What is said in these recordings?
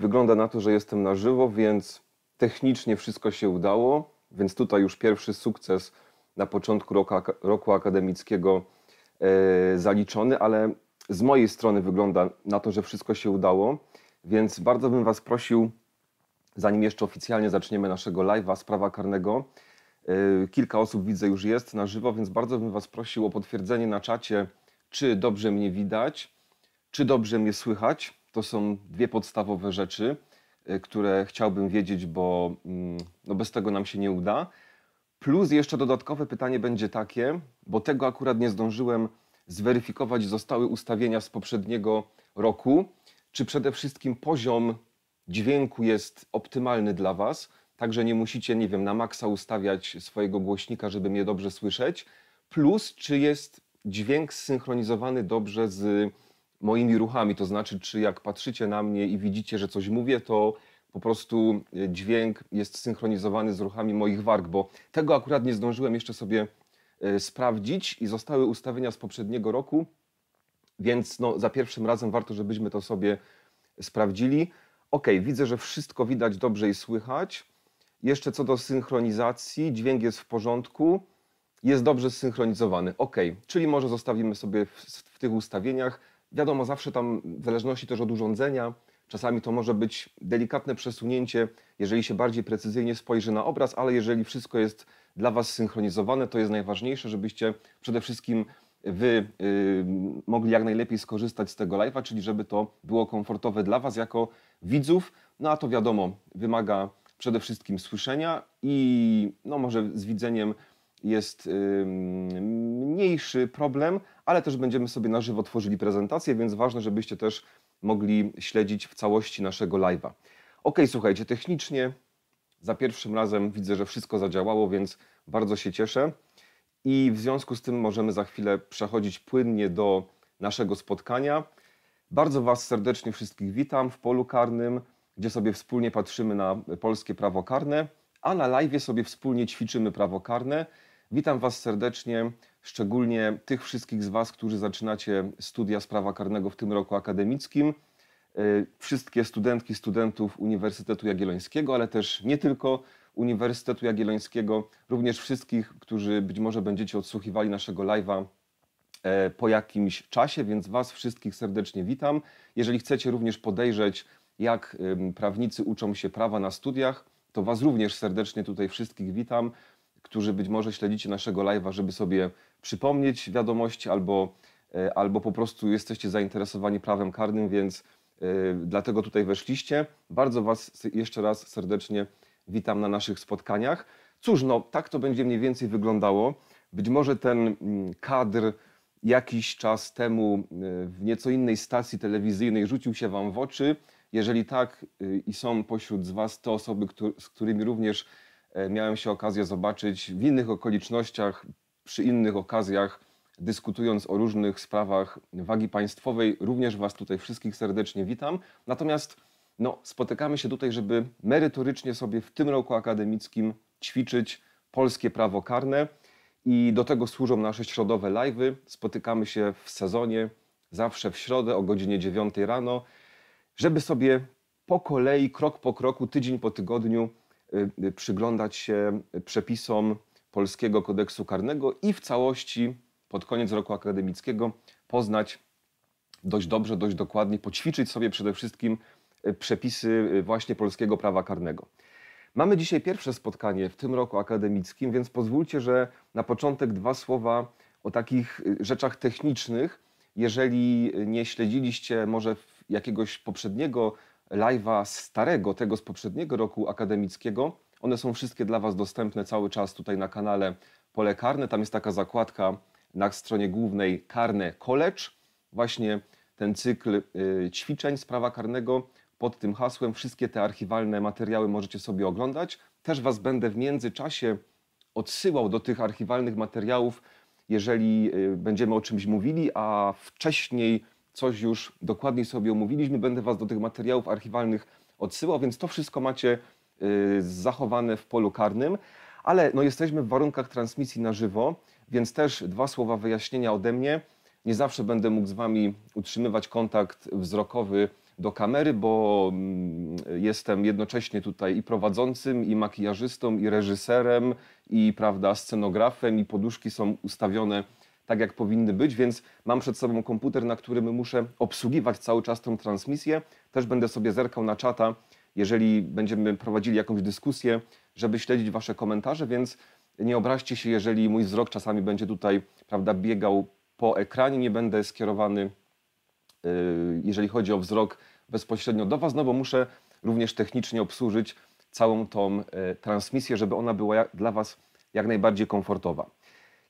Wygląda na to, że jestem na żywo, więc technicznie wszystko się udało, więc tutaj już pierwszy sukces na początku roku, roku akademickiego e, zaliczony, ale z mojej strony wygląda na to, że wszystko się udało, więc bardzo bym Was prosił, zanim jeszcze oficjalnie zaczniemy naszego live'a sprawa karnego, e, kilka osób widzę już jest na żywo, więc bardzo bym Was prosił o potwierdzenie na czacie, czy dobrze mnie widać, czy dobrze mnie słychać to są dwie podstawowe rzeczy, e, które chciałbym wiedzieć, bo mm, no bez tego nam się nie uda. Plus jeszcze dodatkowe pytanie będzie takie, bo tego akurat nie zdążyłem zweryfikować, zostały ustawienia z poprzedniego roku. Czy przede wszystkim poziom dźwięku jest optymalny dla Was? Także nie musicie, nie wiem, na maksa ustawiać swojego głośnika, żeby mnie dobrze słyszeć. Plus, czy jest dźwięk zsynchronizowany dobrze z moimi ruchami. To znaczy, czy jak patrzycie na mnie i widzicie, że coś mówię, to po prostu e, dźwięk jest synchronizowany z ruchami moich warg, bo tego akurat nie zdążyłem jeszcze sobie e, sprawdzić i zostały ustawienia z poprzedniego roku, więc no, za pierwszym razem warto, żebyśmy to sobie sprawdzili. Ok, widzę, że wszystko widać dobrze i słychać. Jeszcze co do synchronizacji, dźwięk jest w porządku, jest dobrze zsynchronizowany. Ok, czyli może zostawimy sobie w, w tych ustawieniach Wiadomo, zawsze tam w zależności też od urządzenia, czasami to może być delikatne przesunięcie, jeżeli się bardziej precyzyjnie spojrzy na obraz, ale jeżeli wszystko jest dla Was synchronizowane, to jest najważniejsze, żebyście przede wszystkim Wy y, mogli jak najlepiej skorzystać z tego live'a, czyli żeby to było komfortowe dla Was jako widzów. No a to wiadomo, wymaga przede wszystkim słyszenia i no może z widzeniem jest mniejszy problem, ale też będziemy sobie na żywo tworzyli prezentację, więc ważne, żebyście też mogli śledzić w całości naszego live'a. Ok, słuchajcie, technicznie za pierwszym razem widzę, że wszystko zadziałało, więc bardzo się cieszę. I w związku z tym możemy za chwilę przechodzić płynnie do naszego spotkania. Bardzo Was serdecznie wszystkich witam w polu karnym, gdzie sobie wspólnie patrzymy na polskie prawo karne, a na live sobie wspólnie ćwiczymy prawo karne. Witam Was serdecznie, szczególnie tych wszystkich z Was, którzy zaczynacie studia z prawa karnego w tym roku akademickim. E, wszystkie studentki, studentów Uniwersytetu Jagiellońskiego, ale też nie tylko Uniwersytetu Jagiellońskiego, również wszystkich, którzy być może będziecie odsłuchiwali naszego live'a e, po jakimś czasie, więc Was wszystkich serdecznie witam. Jeżeli chcecie również podejrzeć, jak prawnicy uczą się prawa na studiach, to Was również serdecznie tutaj wszystkich witam którzy być może śledzicie naszego live'a, żeby sobie przypomnieć wiadomości, albo, e, albo po prostu jesteście zainteresowani prawem karnym, więc e, dlatego tutaj weszliście. Bardzo Was jeszcze raz serdecznie witam na naszych spotkaniach. Cóż, no tak to będzie mniej więcej wyglądało. Być może ten mm, kadr jakiś czas temu e, w nieco innej stacji telewizyjnej rzucił się Wam w oczy. Jeżeli tak i są pośród z Was te osoby, z którymi również E, miałem się okazję zobaczyć w innych okolicznościach, przy innych okazjach, dyskutując o różnych sprawach wagi państwowej. Również Was tutaj wszystkich serdecznie witam. Natomiast no, spotykamy się tutaj, żeby merytorycznie sobie w tym roku akademickim ćwiczyć polskie prawo karne i do tego służą nasze środowe live'y. Spotykamy się w sezonie zawsze w środę o godzinie 9 rano, żeby sobie po kolei, krok po kroku, tydzień po tygodniu Y, y, przyglądać się przepisom Polskiego Kodeksu Karnego i w całości pod koniec roku akademickiego poznać dość dobrze, dość dokładnie, poćwiczyć sobie przede wszystkim y, przepisy właśnie polskiego prawa karnego. Mamy dzisiaj pierwsze spotkanie w tym roku akademickim, więc pozwólcie, że na początek dwa słowa o takich rzeczach technicznych. Jeżeli nie śledziliście może jakiegoś poprzedniego live'a starego, tego z poprzedniego roku akademickiego. One są wszystkie dla Was dostępne cały czas tutaj na kanale Pole Karne. Tam jest taka zakładka na stronie głównej Karne College. Właśnie ten cykl y, ćwiczeń z prawa karnego pod tym hasłem. Wszystkie te archiwalne materiały możecie sobie oglądać. Też Was będę w międzyczasie odsyłał do tych archiwalnych materiałów, jeżeli y, będziemy o czymś mówili, a wcześniej coś już dokładniej sobie omówiliśmy. Będę Was do tych materiałów archiwalnych odsyłał, więc to wszystko macie y, zachowane w polu karnym. Ale no, jesteśmy w warunkach transmisji na żywo, więc też dwa słowa wyjaśnienia ode mnie. Nie zawsze będę mógł z Wami utrzymywać kontakt wzrokowy do kamery, bo mm, jestem jednocześnie tutaj i prowadzącym, i makijażystą, i reżyserem, i prawda, scenografem, i poduszki są ustawione tak, jak powinny być, więc mam przed sobą komputer, na którym muszę obsługiwać cały czas tą transmisję. Też będę sobie zerkał na czata, jeżeli będziemy prowadzili jakąś dyskusję, żeby śledzić Wasze komentarze, więc nie obraźcie się, jeżeli mój wzrok czasami będzie tutaj prawda, biegał po ekranie, nie będę skierowany, y, jeżeli chodzi o wzrok, bezpośrednio do Was, no bo muszę również technicznie obsłużyć całą tą y, transmisję, żeby ona była dla Was jak najbardziej komfortowa.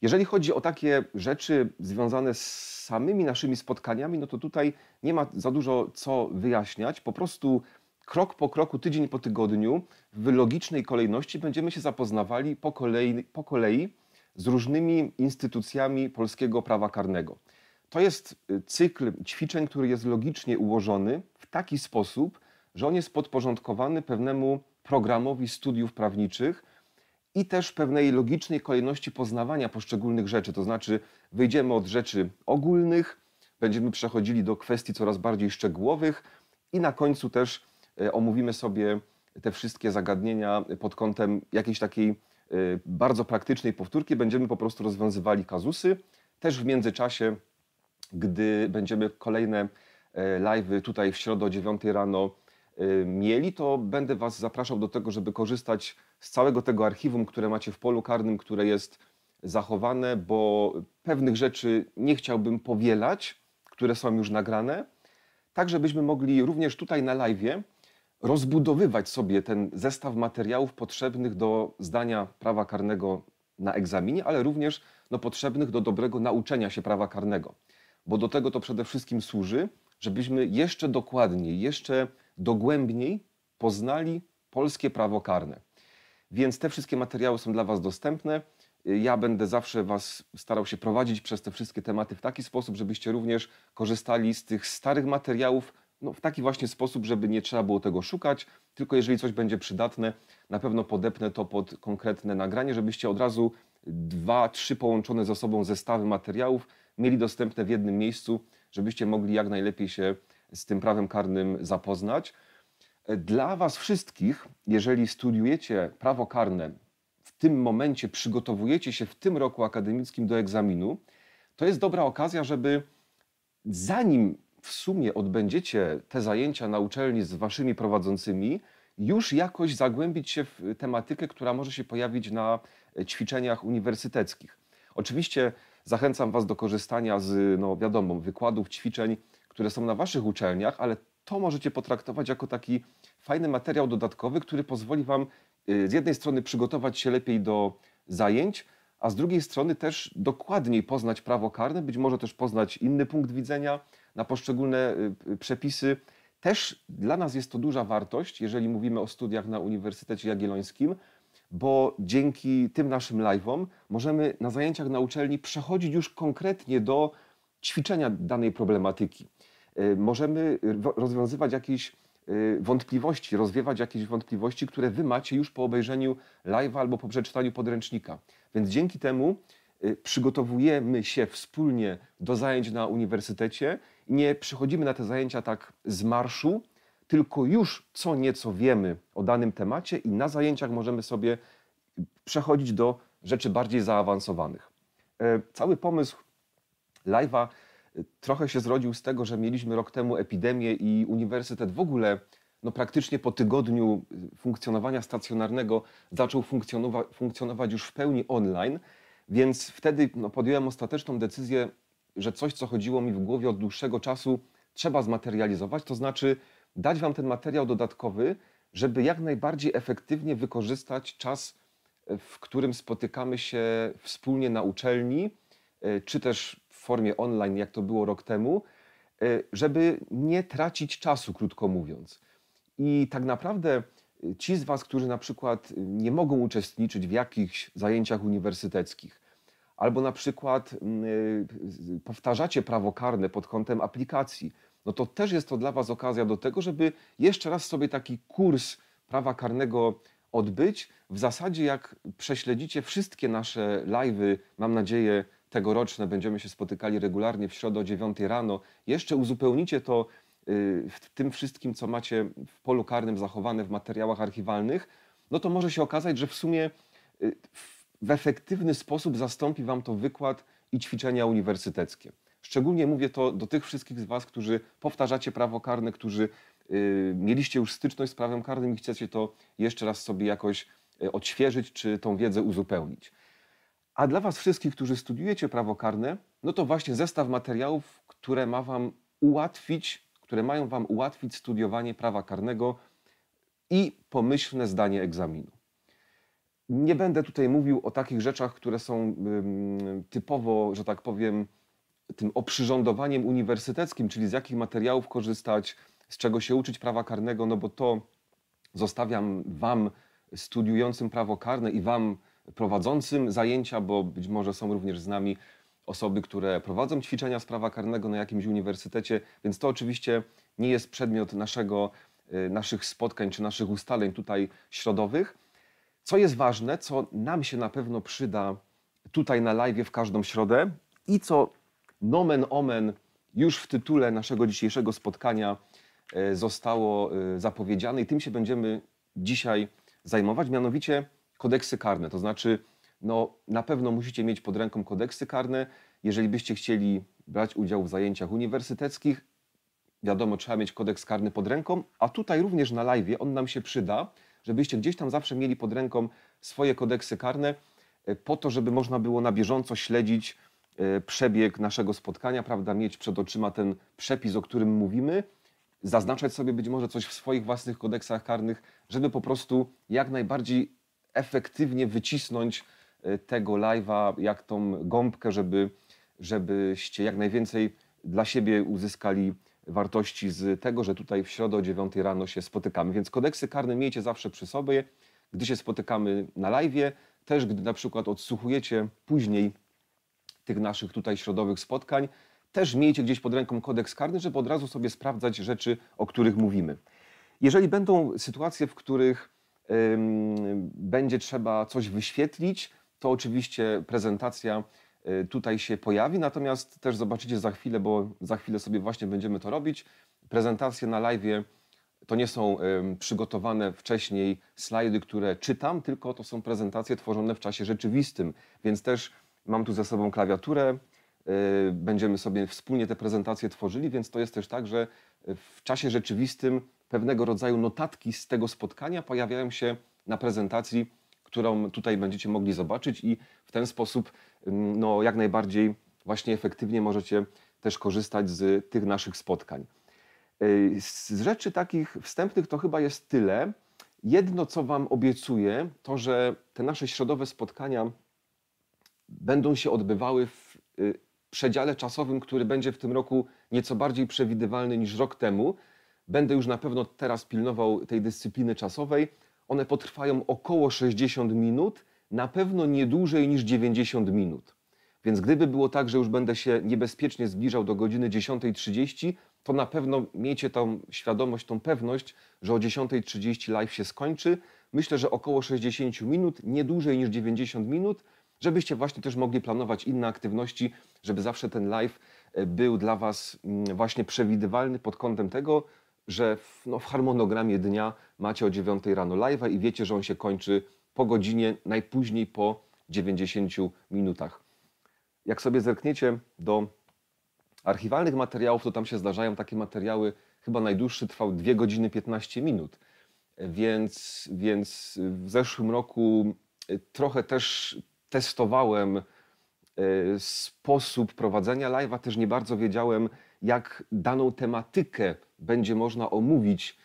Jeżeli chodzi o takie rzeczy związane z samymi naszymi spotkaniami, no to tutaj nie ma za dużo co wyjaśniać. Po prostu krok po kroku, tydzień po tygodniu, w logicznej kolejności będziemy się zapoznawali po kolei, po kolei z różnymi instytucjami polskiego prawa karnego. To jest y, cykl ćwiczeń, który jest logicznie ułożony w taki sposób, że on jest podporządkowany pewnemu programowi studiów prawniczych, i też pewnej logicznej kolejności poznawania poszczególnych rzeczy. To znaczy, wyjdziemy od rzeczy ogólnych, będziemy przechodzili do kwestii coraz bardziej szczegółowych i na końcu też e, omówimy sobie te wszystkie zagadnienia pod kątem jakiejś takiej e, bardzo praktycznej powtórki. Będziemy po prostu rozwiązywali kazusy. Też w międzyczasie, gdy będziemy kolejne e, live tutaj w środę o 9 rano mieli, to będę Was zapraszał do tego, żeby korzystać z całego tego archiwum, które macie w polu karnym, które jest zachowane, bo pewnych rzeczy nie chciałbym powielać, które są już nagrane, tak żebyśmy mogli również tutaj na live rozbudowywać sobie ten zestaw materiałów potrzebnych do zdania prawa karnego na egzaminie, ale również no, potrzebnych do dobrego nauczenia się prawa karnego. Bo do tego to przede wszystkim służy, żebyśmy jeszcze dokładniej, jeszcze dogłębniej poznali polskie prawo karne. Więc te wszystkie materiały są dla Was dostępne. Y, ja będę zawsze Was starał się prowadzić przez te wszystkie tematy w taki sposób, żebyście również korzystali z tych starych materiałów no, w taki właśnie sposób, żeby nie trzeba było tego szukać, tylko jeżeli coś będzie przydatne, na pewno podepnę to pod konkretne nagranie, żebyście od razu dwa, trzy połączone ze sobą zestawy materiałów mieli dostępne w jednym miejscu, żebyście mogli jak najlepiej się z tym prawem karnym zapoznać. Dla Was wszystkich, jeżeli studiujecie prawo karne, w tym momencie przygotowujecie się w tym roku akademickim do egzaminu, to jest dobra okazja, żeby zanim w sumie odbędziecie te zajęcia na uczelni z Waszymi prowadzącymi, już jakoś zagłębić się w tematykę, która może się pojawić na ćwiczeniach uniwersyteckich. Oczywiście zachęcam Was do korzystania z, no wiadomo, wykładów, ćwiczeń, które są na Waszych uczelniach, ale to możecie potraktować jako taki fajny materiał dodatkowy, który pozwoli Wam y, z jednej strony przygotować się lepiej do zajęć, a z drugiej strony też dokładniej poznać prawo karne, być może też poznać inny punkt widzenia na poszczególne y, przepisy. Też dla nas jest to duża wartość, jeżeli mówimy o studiach na Uniwersytecie Jagiellońskim, bo dzięki tym naszym live'om możemy na zajęciach na uczelni przechodzić już konkretnie do ćwiczenia danej problematyki. Y, możemy y, rozwiązywać jakieś y, wątpliwości, rozwiewać jakieś wątpliwości, które wy macie już po obejrzeniu live albo po przeczytaniu podręcznika. Więc dzięki temu przygotowujemy się wspólnie do zajęć na uniwersytecie. Nie przychodzimy na te zajęcia tak z marszu, tylko już co nieco wiemy o danym temacie i na zajęciach możemy sobie przechodzić do rzeczy bardziej zaawansowanych. E, cały pomysł live'a trochę się zrodził z tego, że mieliśmy rok temu epidemię i uniwersytet w ogóle no praktycznie po tygodniu y, funkcjonowania stacjonarnego zaczął funkcjonowa funkcjonować już w pełni online, więc wtedy no, podjąłem ostateczną decyzję, że coś, co chodziło mi w głowie od dłuższego czasu, trzeba zmaterializować, to znaczy dać Wam ten materiał dodatkowy, żeby jak najbardziej efektywnie wykorzystać czas, y, w którym spotykamy się wspólnie na uczelni, y, czy też formie online, jak to było rok temu, e, żeby nie tracić czasu, krótko mówiąc. I tak naprawdę e, ci z Was, którzy na przykład e, nie mogą uczestniczyć w jakichś zajęciach uniwersyteckich, albo na przykład powtarzacie prawo karne pod kątem aplikacji, no to też jest to dla Was okazja do tego, żeby jeszcze raz sobie taki kurs prawa karnego odbyć. W zasadzie, jak prześledzicie wszystkie nasze live'y, mam nadzieję, tegoroczne. Będziemy się spotykali regularnie w środę o 9 rano. Jeszcze uzupełnicie to y, w tym wszystkim, co macie w polu karnym zachowane w materiałach archiwalnych, no to może się okazać, że w sumie y, w efektywny sposób zastąpi Wam to wykład i ćwiczenia uniwersyteckie. Szczególnie mówię to do tych wszystkich z Was, którzy powtarzacie prawo karne, którzy y, mieliście już styczność z prawem karnym i chcecie to jeszcze raz sobie jakoś odświeżyć czy tą wiedzę uzupełnić. A dla Was wszystkich, którzy studiujecie prawo karne, no to właśnie zestaw materiałów, które ma Wam ułatwić, które mają Wam ułatwić studiowanie prawa karnego i pomyślne zdanie egzaminu. Nie będę tutaj mówił o takich rzeczach, które są typowo, że tak powiem, tym oprzyrządowaniem uniwersyteckim, czyli z jakich materiałów korzystać, z czego się uczyć prawa karnego, no bo to zostawiam Wam studiującym prawo karne i Wam prowadzącym zajęcia, bo być może są również z nami osoby, które prowadzą ćwiczenia z prawa karnego na jakimś uniwersytecie, więc to oczywiście nie jest przedmiot naszego, y, naszych spotkań czy naszych ustaleń tutaj środowych. Co jest ważne, co nam się na pewno przyda tutaj na live w każdą środę i co nomen omen już w tytule naszego dzisiejszego spotkania y, zostało y, zapowiedziane i tym się będziemy dzisiaj zajmować, mianowicie kodeksy karne. To znaczy, no, na pewno musicie mieć pod ręką kodeksy karne. Jeżeli byście chcieli brać udział w zajęciach uniwersyteckich, wiadomo, trzeba mieć kodeks karny pod ręką, a tutaj również na live on nam się przyda, żebyście gdzieś tam zawsze mieli pod ręką swoje kodeksy karne, e, po to, żeby można było na bieżąco śledzić e, przebieg naszego spotkania, prawda, mieć przed oczyma ten przepis, o którym mówimy, zaznaczać sobie być może coś w swoich własnych kodeksach karnych, żeby po prostu jak najbardziej efektywnie wycisnąć y, tego live'a, jak tą gąbkę, żeby, żebyście jak najwięcej dla siebie uzyskali wartości z tego, że tutaj w środę o 9 rano się spotykamy. Więc kodeksy karne miejcie zawsze przy sobie, gdy się spotykamy na live'ie, też gdy na przykład odsłuchujecie później tych naszych tutaj środowych spotkań, też miejcie gdzieś pod ręką kodeks karny, żeby od razu sobie sprawdzać rzeczy, o których mówimy. Jeżeli będą sytuacje, w których będzie trzeba coś wyświetlić, to oczywiście prezentacja y, tutaj się pojawi, natomiast też zobaczycie za chwilę, bo za chwilę sobie właśnie będziemy to robić. Prezentacje na live to nie są przygotowane wcześniej slajdy, które czytam, tylko to są prezentacje tworzone w czasie rzeczywistym, więc też mam tu ze sobą klawiaturę, y, będziemy sobie wspólnie te prezentacje tworzyli, więc to jest też tak, że w czasie rzeczywistym pewnego rodzaju notatki z tego spotkania pojawiają się na prezentacji, którą tutaj będziecie mogli zobaczyć i w ten sposób mm, no, jak najbardziej właśnie efektywnie możecie też korzystać z tych naszych spotkań. Y, z rzeczy takich wstępnych to chyba jest tyle. Jedno, co Wam obiecuję, to że te nasze środowe spotkania będą się odbywały w y, przedziale czasowym, który będzie w tym roku nieco bardziej przewidywalny niż rok temu, Będę już na pewno teraz pilnował tej dyscypliny czasowej. One potrwają około 60 minut, na pewno nie dłużej niż 90 minut. Więc gdyby było tak, że już będę się niebezpiecznie zbliżał do godziny 10.30, to na pewno miecie tą świadomość, tą pewność, że o 10.30 live się skończy. Myślę, że około 60 minut, nie dłużej niż 90 minut, żebyście właśnie też mogli planować inne aktywności, żeby zawsze ten live e, był dla Was mm, właśnie przewidywalny pod kątem tego, że w, no, w harmonogramie dnia macie o 9 rano live'a i wiecie, że on się kończy po godzinie, najpóźniej po 90 minutach. Jak sobie zerkniecie do archiwalnych materiałów, to tam się zdarzają takie materiały, chyba najdłuższy trwał 2 godziny 15 minut. Więc, więc w zeszłym roku y, trochę też testowałem y, sposób prowadzenia live'a, też nie bardzo wiedziałem, jak daną tematykę będzie można omówić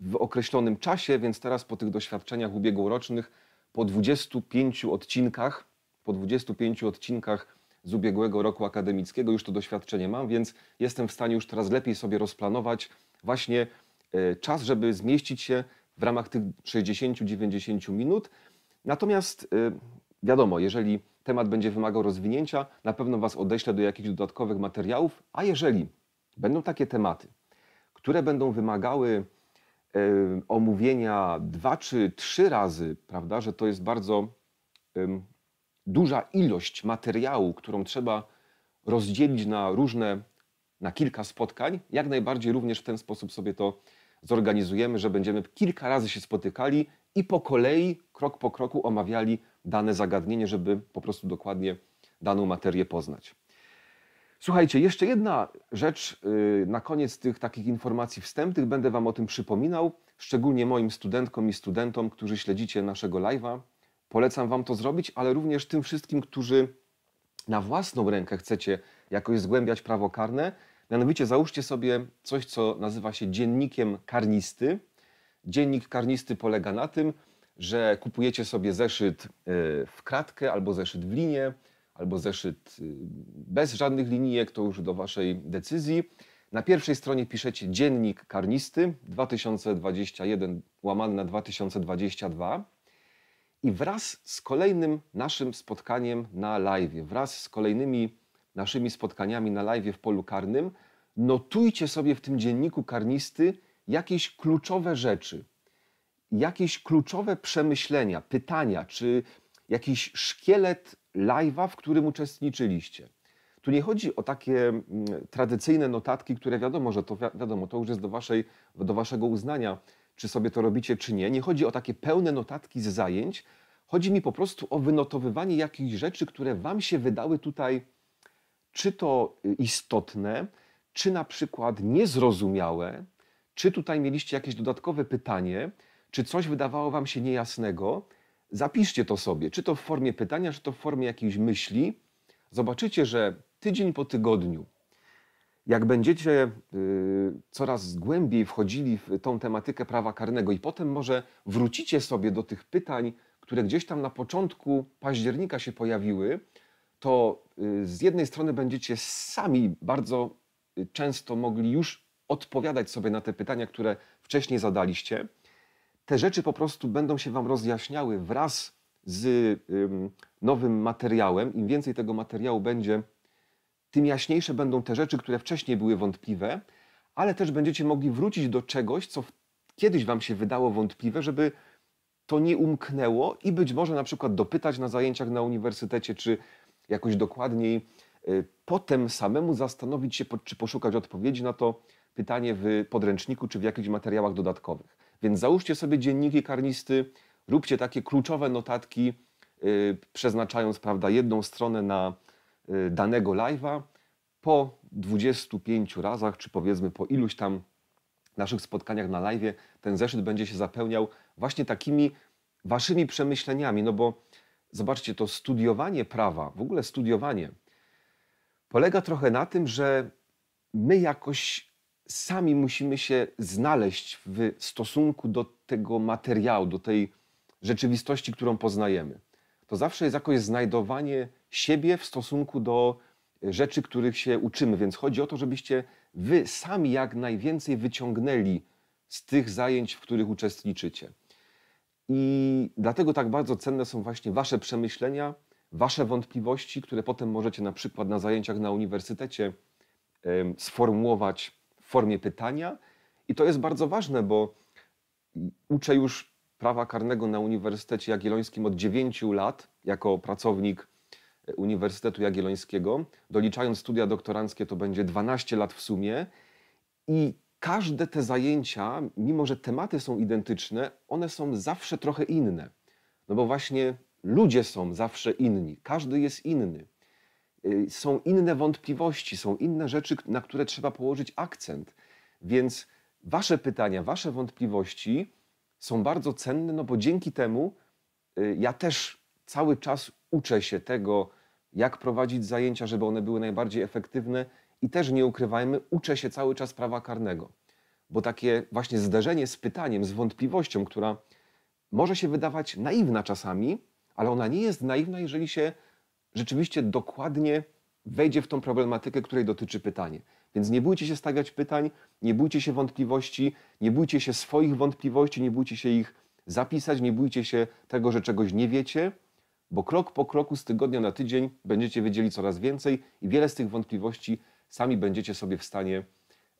w określonym czasie, więc teraz po tych doświadczeniach ubiegłorocznych, po 25 odcinkach, po 25 odcinkach z ubiegłego roku akademickiego już to doświadczenie mam, więc jestem w stanie już teraz lepiej sobie rozplanować właśnie e, czas, żeby zmieścić się w ramach tych 60-90 minut. Natomiast e, wiadomo, jeżeli temat będzie wymagał rozwinięcia, na pewno Was odeślę do jakichś dodatkowych materiałów, a jeżeli będą takie tematy, które będą wymagały e, omówienia dwa czy trzy razy, prawda, że to jest bardzo duża ilość materiału, którą trzeba rozdzielić na różne, na kilka spotkań. Jak najbardziej również w ten sposób sobie to zorganizujemy, że będziemy kilka razy się spotykali i po kolei, krok po kroku omawiali dane zagadnienie, żeby po prostu dokładnie daną materię poznać. Słuchajcie, jeszcze jedna rzecz y, na koniec tych takich informacji wstępnych. Będę Wam o tym przypominał, szczególnie moim studentkom i studentom, którzy śledzicie naszego live'a. Polecam Wam to zrobić, ale również tym wszystkim, którzy na własną rękę chcecie jakoś zgłębiać prawo karne. Mianowicie załóżcie sobie coś, co nazywa się dziennikiem karnisty. Dziennik karnisty polega na tym, że kupujecie sobie zeszyt y, w kratkę albo zeszyt w linie, albo zeszyt y, bez żadnych linijek, to już do Waszej decyzji. Na pierwszej stronie piszecie dziennik karnisty 2021 łamany na 2022 i wraz z kolejnym naszym spotkaniem na live, wraz z kolejnymi naszymi spotkaniami na live w polu karnym, notujcie sobie w tym dzienniku karnisty jakieś kluczowe rzeczy, jakieś kluczowe przemyślenia, pytania, czy jakiś szkielet live'a, w którym uczestniczyliście. Tu nie chodzi o takie mm, tradycyjne notatki, które wiadomo, że to wiadomo, to już jest do, waszej, do waszego uznania, czy sobie to robicie, czy nie. Nie chodzi o takie pełne notatki z zajęć. Chodzi mi po prostu o wynotowywanie jakichś rzeczy, które wam się wydały tutaj, czy to y, istotne, czy na przykład niezrozumiałe, czy tutaj mieliście jakieś dodatkowe pytanie, czy coś wydawało wam się niejasnego. Zapiszcie to sobie, czy to w formie pytania, czy to w formie jakiejś myśli. Zobaczycie, że tydzień po tygodniu, jak będziecie y, coraz głębiej wchodzili w tą tematykę prawa karnego i potem może wrócicie sobie do tych pytań, które gdzieś tam na początku października się pojawiły, to y, z jednej strony będziecie sami bardzo y, często mogli już odpowiadać sobie na te pytania, które wcześniej zadaliście, te rzeczy po prostu będą się Wam rozjaśniały wraz z nowym materiałem. Im więcej tego materiału będzie, tym jaśniejsze będą te rzeczy, które wcześniej były wątpliwe, ale też będziecie mogli wrócić do czegoś, co kiedyś Wam się wydało wątpliwe, żeby to nie umknęło i być może na przykład dopytać na zajęciach na uniwersytecie, czy jakoś dokładniej y, potem samemu zastanowić się, czy poszukać odpowiedzi na to pytanie w podręczniku, czy w jakichś materiałach dodatkowych. Więc załóżcie sobie dzienniki karnisty, róbcie takie kluczowe notatki, y, przeznaczając prawda, jedną stronę na y, danego live'a. Po 25 razach, czy powiedzmy po iluś tam naszych spotkaniach na live'ie, ten zeszyt będzie się zapełniał właśnie takimi waszymi przemyśleniami, no bo zobaczcie, to studiowanie prawa, w ogóle studiowanie, polega trochę na tym, że my jakoś sami musimy się znaleźć w stosunku do tego materiału, do tej rzeczywistości, którą poznajemy. To zawsze jest jakoś znajdowanie siebie w stosunku do e, rzeczy, których się uczymy. Więc chodzi o to, żebyście wy sami jak najwięcej wyciągnęli z tych zajęć, w których uczestniczycie. I dlatego tak bardzo cenne są właśnie wasze przemyślenia, wasze wątpliwości, które potem możecie na przykład na zajęciach na uniwersytecie sformułować w formie pytania. I to jest bardzo ważne, bo uczę już prawa karnego na Uniwersytecie Jagiellońskim od 9 lat jako pracownik e, Uniwersytetu Jagiellońskiego. Doliczając studia doktoranckie to będzie 12 lat w sumie i każde te zajęcia, mimo że tematy są identyczne, one są zawsze trochę inne. No bo właśnie ludzie są zawsze inni, każdy jest inny. Y, są inne wątpliwości, są inne rzeczy, na które trzeba położyć akcent. Więc Wasze pytania, Wasze wątpliwości są bardzo cenne, no bo dzięki temu y, ja też cały czas uczę się tego, jak prowadzić zajęcia, żeby one były najbardziej efektywne i też nie ukrywajmy, uczę się cały czas prawa karnego. Bo takie właśnie zderzenie z pytaniem, z wątpliwością, która może się wydawać naiwna czasami, ale ona nie jest naiwna, jeżeli się rzeczywiście dokładnie wejdzie w tą problematykę, której dotyczy pytanie. Więc nie bójcie się stawiać pytań, nie bójcie się wątpliwości, nie bójcie się swoich wątpliwości, nie bójcie się ich zapisać, nie bójcie się tego, że czegoś nie wiecie, bo krok po kroku z tygodnia na tydzień będziecie wiedzieli coraz więcej i wiele z tych wątpliwości sami będziecie sobie w stanie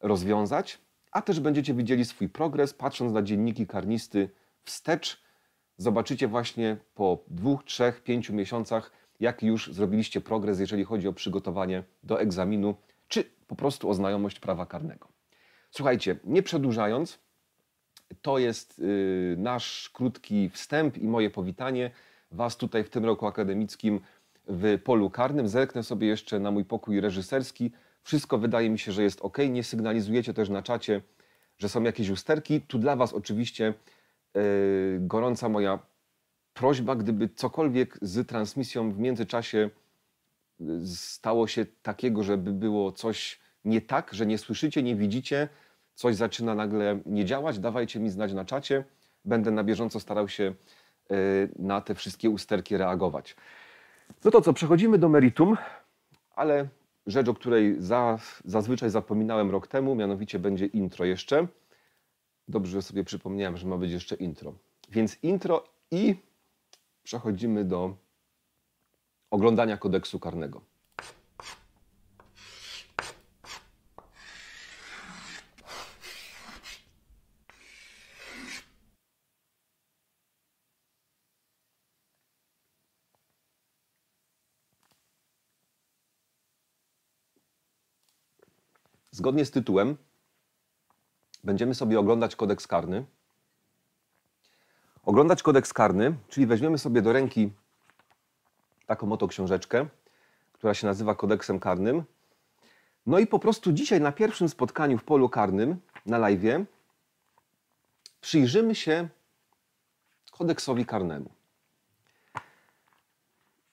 rozwiązać, a też będziecie widzieli swój progres, patrząc na dzienniki karnisty wstecz. Zobaczycie właśnie po dwóch, trzech, pięciu miesiącach, jak już zrobiliście progres, jeżeli chodzi o przygotowanie do egzaminu, czy po prostu o znajomość prawa karnego. Słuchajcie, nie przedłużając, to jest y, nasz krótki wstęp i moje powitanie Was tutaj w tym roku akademickim w polu karnym. Zerknę sobie jeszcze na mój pokój reżyserski. Wszystko wydaje mi się, że jest ok. Nie sygnalizujecie też na czacie, że są jakieś usterki. Tu dla Was oczywiście y, gorąca moja prośba, gdyby cokolwiek z transmisją w międzyczasie y, stało się takiego, żeby było coś nie tak, że nie słyszycie, nie widzicie, coś zaczyna nagle nie działać, dawajcie mi znać na czacie. Będę na bieżąco starał się y, na te wszystkie usterki reagować. No to co, przechodzimy do meritum, ale rzecz, o której za, zazwyczaj zapominałem rok temu, mianowicie będzie intro jeszcze. Dobrze, że sobie przypomniałem, że ma być jeszcze intro. Więc intro i przechodzimy do oglądania kodeksu karnego. Zgodnie z tytułem będziemy sobie oglądać kodeks karny oglądać kodeks karny, czyli weźmiemy sobie do ręki taką oto książeczkę, która się nazywa kodeksem karnym. No i po prostu dzisiaj na pierwszym spotkaniu w polu karnym, na live, przyjrzymy się kodeksowi karnemu.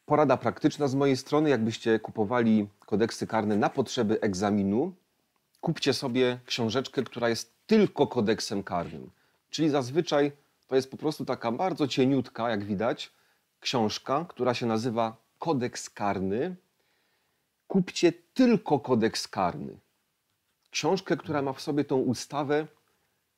Porada praktyczna z mojej strony, jakbyście kupowali kodeksy karne na potrzeby egzaminu, kupcie sobie książeczkę, która jest tylko kodeksem karnym. Czyli zazwyczaj to jest po prostu taka bardzo cieniutka, jak widać, książka, która się nazywa Kodeks Karny. Kupcie tylko kodeks karny. Książkę, która ma w sobie tą ustawę,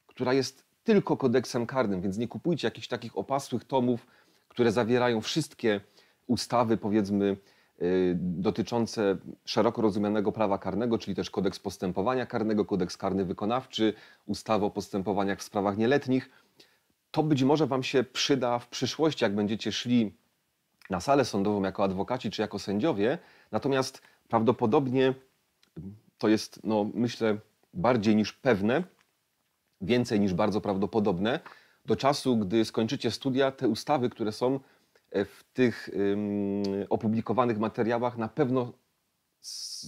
która jest tylko kodeksem karnym, więc nie kupujcie jakichś takich opasłych tomów, które zawierają wszystkie ustawy, powiedzmy, y, dotyczące szeroko rozumianego prawa karnego, czyli też kodeks postępowania karnego, kodeks karny wykonawczy, ustawa o postępowaniach w sprawach nieletnich to być może Wam się przyda w przyszłości, jak będziecie szli na salę sądową jako adwokaci czy jako sędziowie. Natomiast prawdopodobnie mm, to jest, no, myślę, bardziej niż pewne, więcej niż bardzo prawdopodobne, do czasu, gdy skończycie studia, te ustawy, które są e, w tych opublikowanych materiałach, na pewno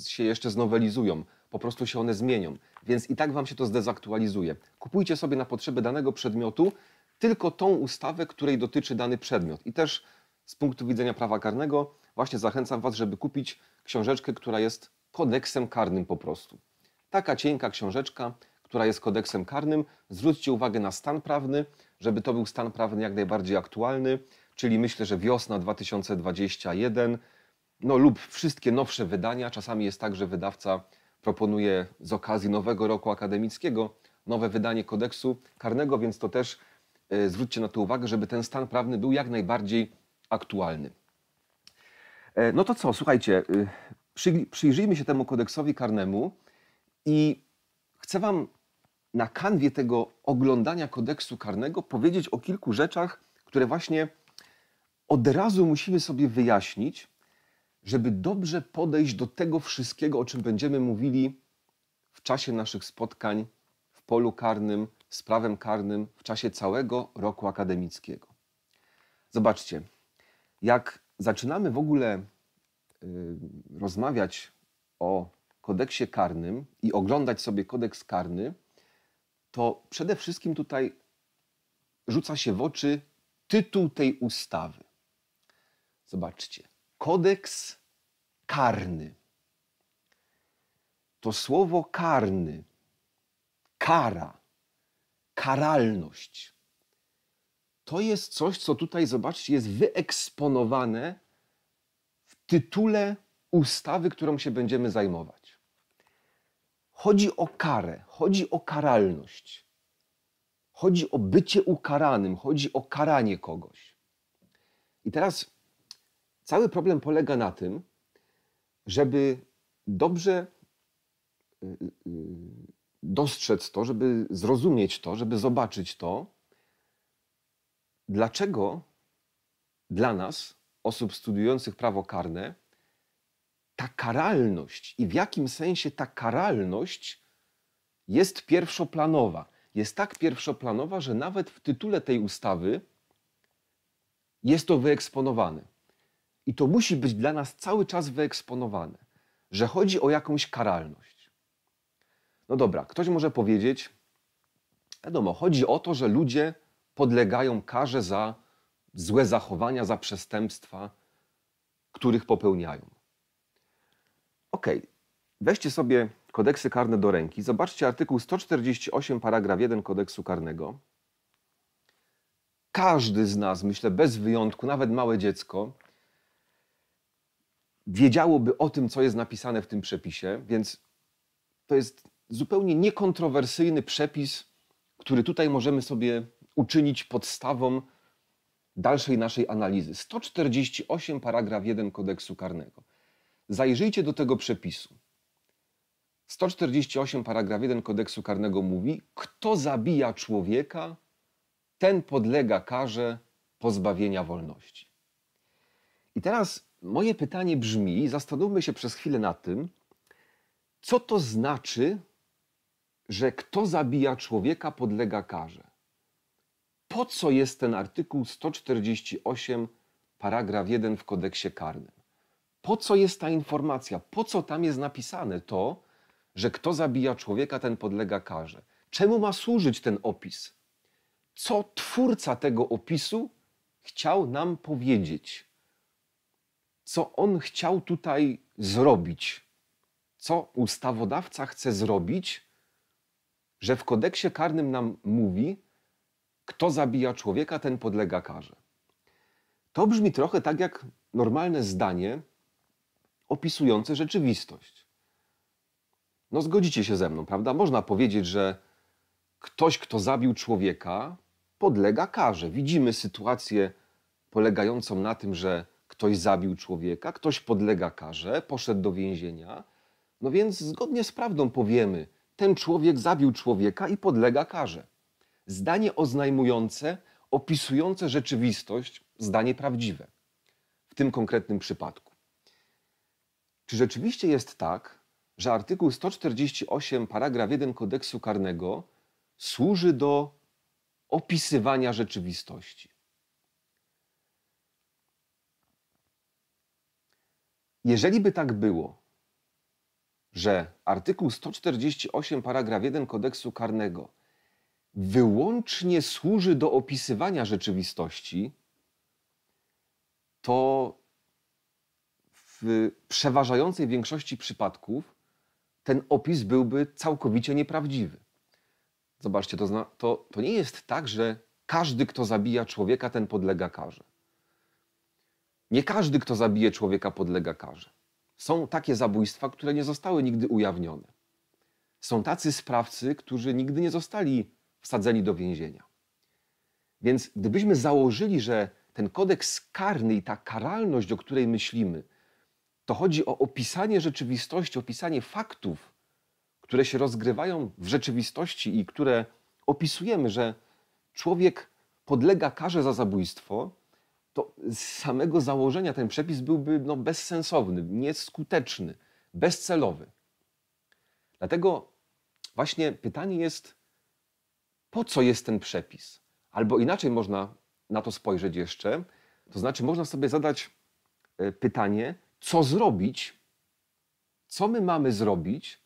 się jeszcze znowelizują, po prostu się one zmienią, więc i tak Wam się to zdezaktualizuje. Kupujcie sobie na potrzeby danego przedmiotu tylko tą ustawę, której dotyczy dany przedmiot. I też z punktu widzenia prawa karnego właśnie zachęcam Was, żeby kupić książeczkę, która jest kodeksem karnym po prostu. Taka cienka książeczka, która jest kodeksem karnym. Zwróćcie uwagę na stan prawny, żeby to był stan prawny jak najbardziej aktualny, czyli myślę, że wiosna 2021, no lub wszystkie nowsze wydania. Czasami jest tak, że wydawca proponuje z okazji nowego roku akademickiego nowe wydanie kodeksu karnego, więc to też E, zwróćcie na to uwagę, żeby ten stan prawny był jak najbardziej aktualny. E, no to co, słuchajcie, y, przyjrzyjmy się temu kodeksowi karnemu i chcę Wam na kanwie tego oglądania kodeksu karnego powiedzieć o kilku rzeczach, które właśnie od razu musimy sobie wyjaśnić, żeby dobrze podejść do tego wszystkiego, o czym będziemy mówili w czasie naszych spotkań w polu karnym, z prawem karnym w czasie całego roku akademickiego. Zobaczcie, jak zaczynamy w ogóle y, rozmawiać o kodeksie karnym i oglądać sobie kodeks karny, to przede wszystkim tutaj rzuca się w oczy tytuł tej ustawy. Zobaczcie. Kodeks karny. To słowo karny, kara, karalność. To jest coś, co tutaj, zobaczcie, jest wyeksponowane w tytule ustawy, którą się będziemy zajmować. Chodzi o karę, chodzi o karalność. Chodzi o bycie ukaranym, chodzi o karanie kogoś. I teraz cały problem polega na tym, żeby dobrze y, y, dostrzec to, żeby zrozumieć to, żeby zobaczyć to, dlaczego dla nas, osób studiujących prawo karne, ta karalność i w jakim sensie ta karalność jest pierwszoplanowa. Jest tak pierwszoplanowa, że nawet w tytule tej ustawy jest to wyeksponowane. I to musi być dla nas cały czas wyeksponowane, że chodzi o jakąś karalność. No dobra, ktoś może powiedzieć, wiadomo, chodzi o to, że ludzie podlegają karze za złe zachowania, za przestępstwa, których popełniają. Okej, okay. weźcie sobie kodeksy karne do ręki, zobaczcie artykuł 148, paragraf 1 kodeksu karnego. Każdy z nas, myślę, bez wyjątku, nawet małe dziecko, wiedziałoby o tym, co jest napisane w tym przepisie, więc to jest zupełnie niekontrowersyjny przepis, który tutaj możemy sobie uczynić podstawą dalszej naszej analizy. 148 paragraf 1 kodeksu karnego. Zajrzyjcie do tego przepisu. 148 paragraf 1 kodeksu karnego mówi: Kto zabija człowieka, ten podlega karze pozbawienia wolności. I teraz moje pytanie brzmi: zastanówmy się przez chwilę nad tym, co to znaczy że kto zabija człowieka podlega karze. Po co jest ten artykuł 148, paragraf 1 w kodeksie karnym? Po co jest ta informacja? Po co tam jest napisane to, że kto zabija człowieka, ten podlega karze? Czemu ma służyć ten opis? Co twórca tego opisu chciał nam powiedzieć? Co on chciał tutaj zrobić? Co ustawodawca chce zrobić? że w kodeksie karnym nam mówi, kto zabija człowieka, ten podlega karze. To brzmi trochę tak jak normalne zdanie opisujące rzeczywistość. No zgodzicie się ze mną, prawda? Można powiedzieć, że ktoś, kto zabił człowieka, podlega karze. Widzimy sytuację polegającą na tym, że ktoś zabił człowieka, ktoś podlega karze, poszedł do więzienia. No więc zgodnie z prawdą powiemy, ten człowiek zabił człowieka i podlega karze. Zdanie oznajmujące, opisujące rzeczywistość, zdanie prawdziwe w tym konkretnym przypadku. Czy rzeczywiście jest tak, że artykuł 148 paragraf 1 kodeksu karnego służy do opisywania rzeczywistości? Jeżeli by tak było, że artykuł 148 paragraf 1 kodeksu karnego wyłącznie służy do opisywania rzeczywistości, to w przeważającej większości przypadków ten opis byłby całkowicie nieprawdziwy. Zobaczcie, to, to, to nie jest tak, że każdy, kto zabija człowieka, ten podlega karze. Nie każdy, kto zabije człowieka, podlega karze. Są takie zabójstwa, które nie zostały nigdy ujawnione. Są tacy sprawcy, którzy nigdy nie zostali wsadzeni do więzienia. Więc gdybyśmy założyli, że ten kodeks karny i ta karalność, o której myślimy, to chodzi o opisanie rzeczywistości, opisanie faktów, które się rozgrywają w rzeczywistości i które opisujemy, że człowiek podlega karze za zabójstwo, to z samego założenia ten przepis byłby no, bezsensowny, nieskuteczny, bezcelowy. Dlatego właśnie pytanie jest, po co jest ten przepis? Albo inaczej można na to spojrzeć jeszcze, to znaczy można sobie zadać e, pytanie, co zrobić, co my mamy zrobić,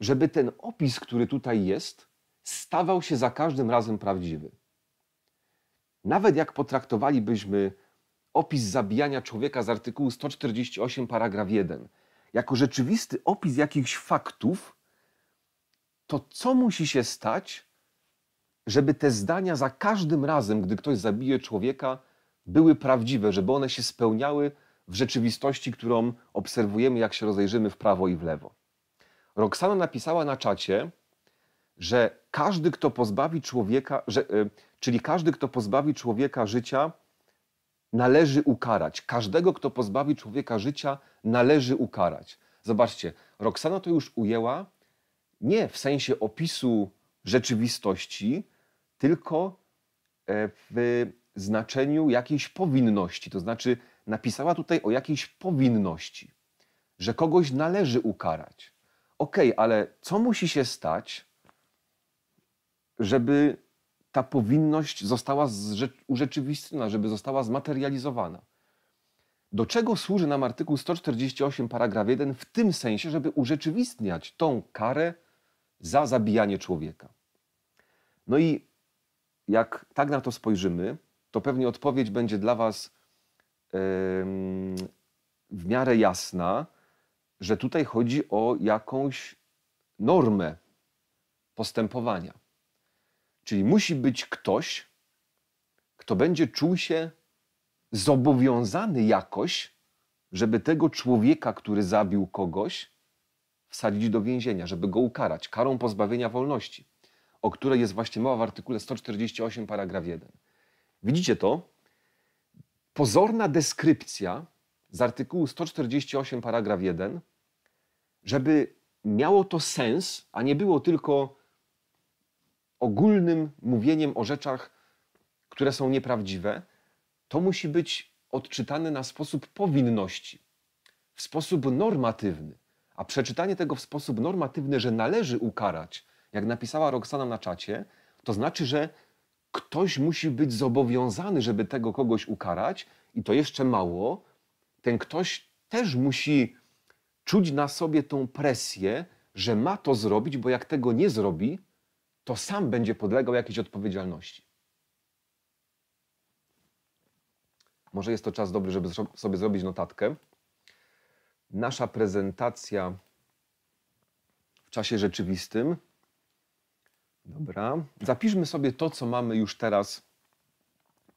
żeby ten opis, który tutaj jest, stawał się za każdym razem prawdziwy. Nawet jak potraktowalibyśmy opis zabijania człowieka z artykułu 148 paragraf 1 jako rzeczywisty opis jakichś faktów, to co musi się stać, żeby te zdania za każdym razem, gdy ktoś zabije człowieka, były prawdziwe, żeby one się spełniały w rzeczywistości, którą obserwujemy, jak się rozejrzymy w prawo i w lewo. Roxana napisała na czacie, że każdy, kto pozbawi człowieka, że, e, czyli każdy, kto pozbawi człowieka życia, należy ukarać. Każdego, kto pozbawi człowieka życia, należy ukarać. Zobaczcie, Roxana to już ujęła nie w sensie opisu rzeczywistości, tylko e, w znaczeniu jakiejś powinności. To znaczy, napisała tutaj o jakiejś powinności, że kogoś należy ukarać. Okej, okay, ale co musi się stać, żeby ta powinność została urzeczywistniona, żeby została zmaterializowana. Do czego służy nam artykuł 148 paragraf 1 w tym sensie, żeby urzeczywistniać tą karę za zabijanie człowieka? No i jak tak na to spojrzymy, to pewnie odpowiedź będzie dla Was w miarę jasna, że tutaj chodzi o jakąś normę postępowania. Czyli musi być ktoś, kto będzie czuł się zobowiązany jakoś, żeby tego człowieka, który zabił kogoś, wsadzić do więzienia, żeby go ukarać karą pozbawienia wolności, o której jest właśnie mowa w artykule 148, paragraf 1. Widzicie to? Pozorna deskrypcja z artykułu 148, paragraf 1, żeby miało to sens, a nie było tylko ogólnym mówieniem o rzeczach, które są nieprawdziwe, to musi być odczytane na sposób powinności, w sposób normatywny. A przeczytanie tego w sposób normatywny, że należy ukarać, jak napisała Roxana na czacie, to znaczy, że ktoś musi być zobowiązany, żeby tego kogoś ukarać, i to jeszcze mało. Ten ktoś też musi czuć na sobie tą presję, że ma to zrobić, bo jak tego nie zrobi, to sam będzie podlegał jakiejś odpowiedzialności. Może jest to czas dobry, żeby sobie zrobić notatkę. Nasza prezentacja w czasie rzeczywistym. Dobra. Zapiszmy sobie to, co mamy już teraz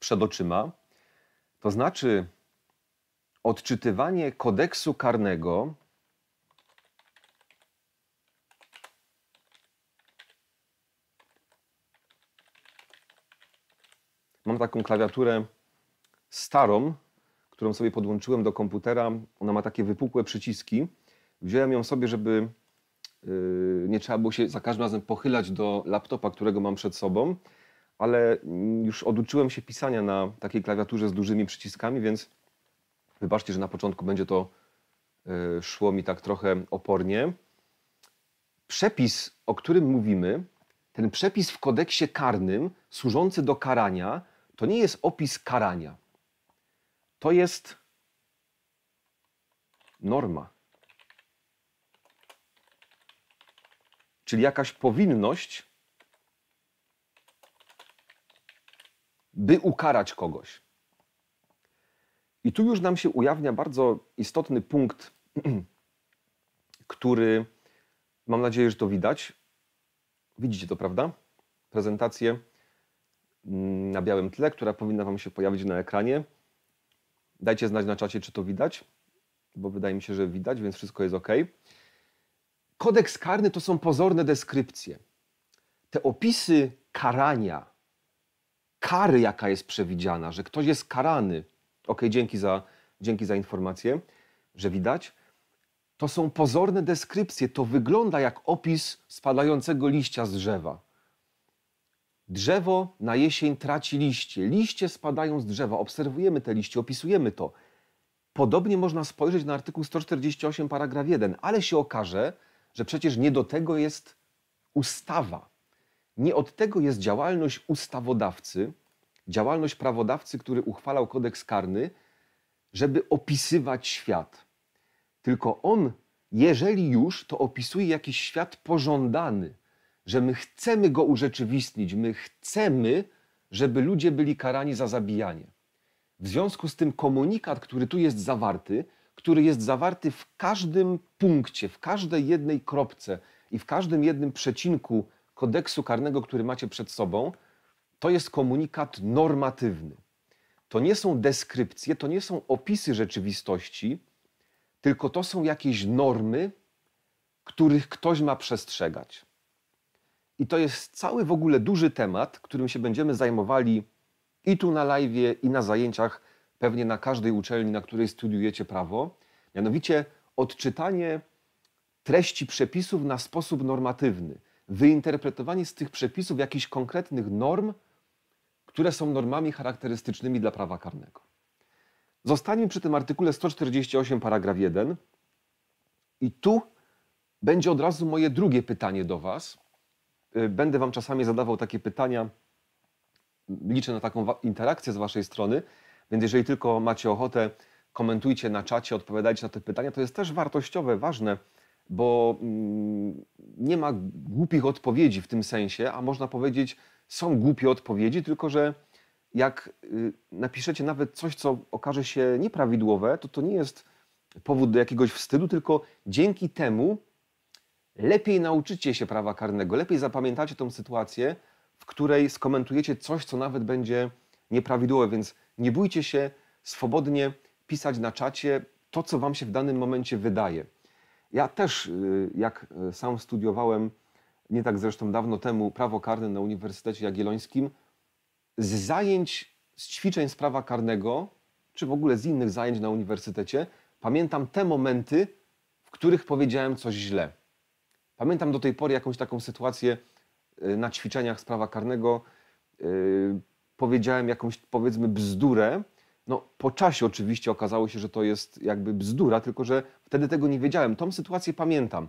przed oczyma. To znaczy odczytywanie kodeksu karnego Mam taką klawiaturę starą, którą sobie podłączyłem do komputera. Ona ma takie wypukłe przyciski. Wziąłem ją sobie, żeby yy, nie trzeba było się za każdym razem pochylać do laptopa, którego mam przed sobą, ale mm, już oduczyłem się pisania na takiej klawiaturze z dużymi przyciskami, więc wybaczcie, że na początku będzie to yy, szło mi tak trochę opornie. Przepis, o którym mówimy, ten przepis w kodeksie karnym służący do karania, to nie jest opis karania. To jest norma. Czyli jakaś powinność, by ukarać kogoś. I tu już nam się ujawnia bardzo istotny punkt, który mam nadzieję, że to widać. Widzicie to, prawda? Prezentację Mm, na białym tle, która powinna Wam się pojawić na ekranie. Dajcie znać na czacie, czy to widać, bo wydaje mi się, że widać, więc wszystko jest ok. Kodeks karny to są pozorne deskrypcje. Te opisy karania, kary, jaka jest przewidziana, że ktoś jest karany. Ok, dzięki za, dzięki za informację, że widać. To są pozorne deskrypcje. To wygląda jak opis spadającego liścia z drzewa. Drzewo na jesień traci liście, liście spadają z drzewa, obserwujemy te liście, opisujemy to. Podobnie można spojrzeć na artykuł 148, paragraf 1, ale się okaże, że przecież nie do tego jest ustawa. Nie od tego jest działalność ustawodawcy, działalność prawodawcy, który uchwalał kodeks karny, żeby opisywać świat. Tylko on, jeżeli już, to opisuje jakiś świat pożądany że my chcemy go urzeczywistnić, my chcemy, żeby ludzie byli karani za zabijanie. W związku z tym komunikat, który tu jest zawarty, który jest zawarty w każdym punkcie, w każdej jednej kropce i w każdym jednym przecinku kodeksu karnego, który macie przed sobą, to jest komunikat normatywny. To nie są deskrypcje, to nie są opisy rzeczywistości, tylko to są jakieś normy, których ktoś ma przestrzegać. I to jest cały w ogóle duży temat, którym się będziemy zajmowali i tu na live, i na zajęciach, pewnie na każdej uczelni, na której studiujecie prawo. Mianowicie odczytanie treści przepisów na sposób normatywny, wyinterpretowanie z tych przepisów jakichś konkretnych norm, które są normami charakterystycznymi dla prawa karnego. Zostańmy przy tym artykule 148, paragraf 1. I tu będzie od razu moje drugie pytanie do Was Y, będę Wam czasami zadawał takie pytania. Liczę na taką interakcję z Waszej strony, więc jeżeli tylko macie ochotę, komentujcie na czacie, odpowiadajcie na te pytania. To jest też wartościowe, ważne, bo mm, nie ma głupich odpowiedzi w tym sensie, a można powiedzieć, są głupie odpowiedzi, tylko że jak y, napiszecie nawet coś, co okaże się nieprawidłowe, to to nie jest powód do jakiegoś wstydu, tylko dzięki temu lepiej nauczycie się prawa karnego, lepiej zapamiętacie tą sytuację, w której skomentujecie coś, co nawet będzie nieprawidłowe, więc nie bójcie się swobodnie pisać na czacie to, co Wam się w danym momencie wydaje. Ja też, y, jak y, sam studiowałem, nie tak zresztą dawno temu, prawo karne na Uniwersytecie Jagiellońskim, z zajęć, z ćwiczeń z prawa karnego, czy w ogóle z innych zajęć na uniwersytecie, pamiętam te momenty, w których powiedziałem coś źle. Pamiętam do tej pory jakąś taką sytuację y, na ćwiczeniach z prawa karnego. Y, powiedziałem jakąś, powiedzmy, bzdurę. No, po czasie oczywiście okazało się, że to jest jakby bzdura, tylko że wtedy tego nie wiedziałem. Tą sytuację pamiętam.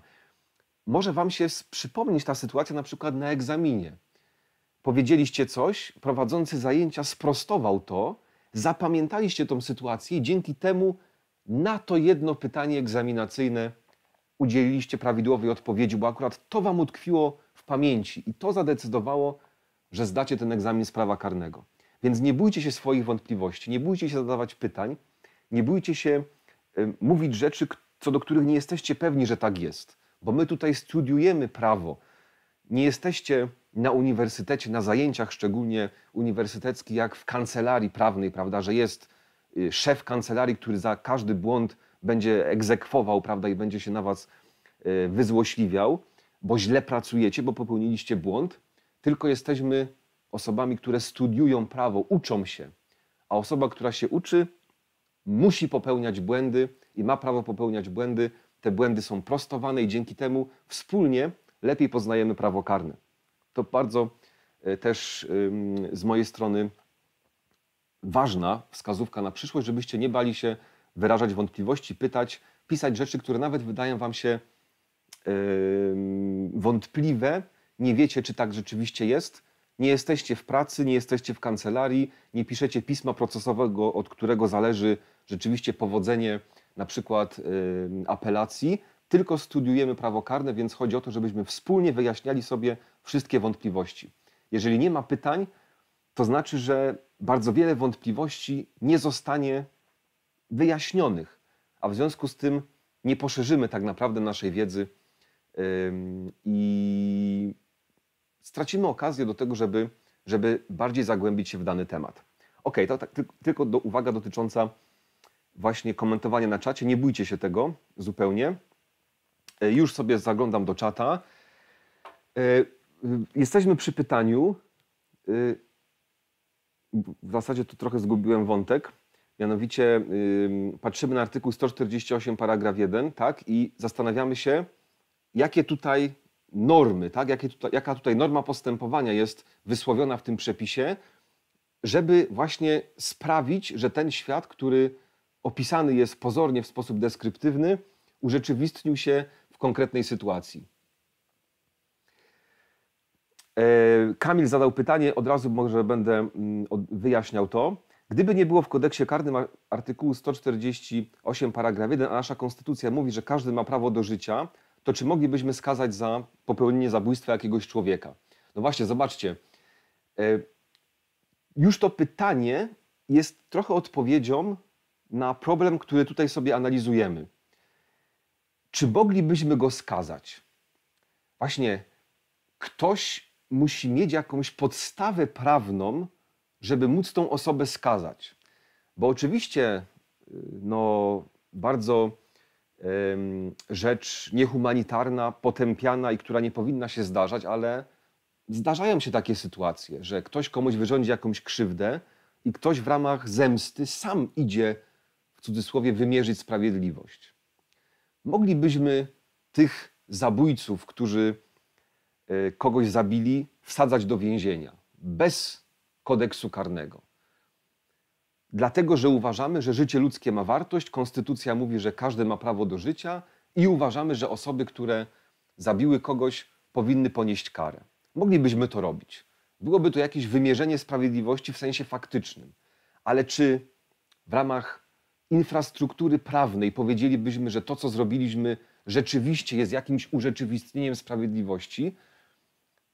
Może Wam się przypomnieć ta sytuacja na przykład na egzaminie. Powiedzieliście coś, prowadzący zajęcia sprostował to, zapamiętaliście tą sytuację i dzięki temu na to jedno pytanie egzaminacyjne udzieliliście prawidłowej odpowiedzi, bo akurat to wam utkwiło w pamięci i to zadecydowało, że zdacie ten egzamin z prawa karnego. Więc nie bójcie się swoich wątpliwości, nie bójcie się zadawać pytań, nie bójcie się y, mówić rzeczy, co do których nie jesteście pewni, że tak jest, bo my tutaj studiujemy prawo. Nie jesteście na uniwersytecie, na zajęciach szczególnie uniwersyteckich, jak w kancelarii prawnej, prawda, że jest y, szef kancelarii, który za każdy błąd będzie egzekwował, prawda, i będzie się na was y, wyzłośliwiał, bo źle pracujecie, bo popełniliście błąd, tylko jesteśmy osobami, które studiują prawo, uczą się. A osoba, która się uczy, musi popełniać błędy i ma prawo popełniać błędy. Te błędy są prostowane i dzięki temu wspólnie lepiej poznajemy prawo karne. To bardzo y, też z mojej strony ważna wskazówka na przyszłość, żebyście nie bali się wyrażać wątpliwości, pytać, pisać rzeczy, które nawet wydają wam się yy, wątpliwe. Nie wiecie, czy tak rzeczywiście jest. Nie jesteście w pracy, nie jesteście w kancelarii, nie piszecie pisma procesowego, od którego zależy rzeczywiście powodzenie na przykład yy, apelacji, tylko studiujemy prawo karne, więc chodzi o to, żebyśmy wspólnie wyjaśniali sobie wszystkie wątpliwości. Jeżeli nie ma pytań, to znaczy, że bardzo wiele wątpliwości nie zostanie wyjaśnionych, a w związku z tym nie poszerzymy tak naprawdę naszej wiedzy i stracimy okazję do tego, żeby, żeby bardziej zagłębić się w dany temat. Ok, to tak, tylko do, uwaga dotycząca właśnie komentowania na czacie. Nie bójcie się tego zupełnie. E, już sobie zaglądam do czata. E, y, jesteśmy przy pytaniu. E, w zasadzie tu trochę zgubiłem wątek. Mianowicie yy, patrzymy na artykuł 148 paragraf 1 tak, i zastanawiamy się, jakie tutaj normy, tak, jakie tutaj, jaka tutaj norma postępowania jest wysłowiona w tym przepisie, żeby właśnie sprawić, że ten świat, który opisany jest pozornie w sposób deskryptywny, urzeczywistnił się w konkretnej sytuacji. E, Kamil zadał pytanie, od razu może będę mm, wyjaśniał to. Gdyby nie było w kodeksie karnym artykułu 148 paragraf 1, a nasza konstytucja mówi, że każdy ma prawo do życia, to czy moglibyśmy skazać za popełnienie zabójstwa jakiegoś człowieka? No właśnie, zobaczcie. E, już to pytanie jest trochę odpowiedzią na problem, który tutaj sobie analizujemy. Czy moglibyśmy go skazać? Właśnie ktoś musi mieć jakąś podstawę prawną, żeby móc tą osobę skazać. Bo oczywiście y, no, bardzo um, rzecz niehumanitarna, potępiana i która nie powinna się zdarzać, ale zdarzają się takie sytuacje, że ktoś komuś wyrządzi jakąś krzywdę i ktoś w ramach zemsty sam idzie, w cudzysłowie, wymierzyć sprawiedliwość. Moglibyśmy tych zabójców, którzy e, kogoś zabili, wsadzać do więzienia bez kodeksu karnego. Dlatego, że uważamy, że życie ludzkie ma wartość, konstytucja mówi, że każdy ma prawo do życia i uważamy, że osoby, które zabiły kogoś, powinny ponieść karę. Moglibyśmy to robić. Byłoby to jakieś wymierzenie sprawiedliwości w sensie faktycznym. Ale czy w ramach infrastruktury prawnej powiedzielibyśmy, że to, co zrobiliśmy, rzeczywiście jest jakimś urzeczywistnieniem sprawiedliwości,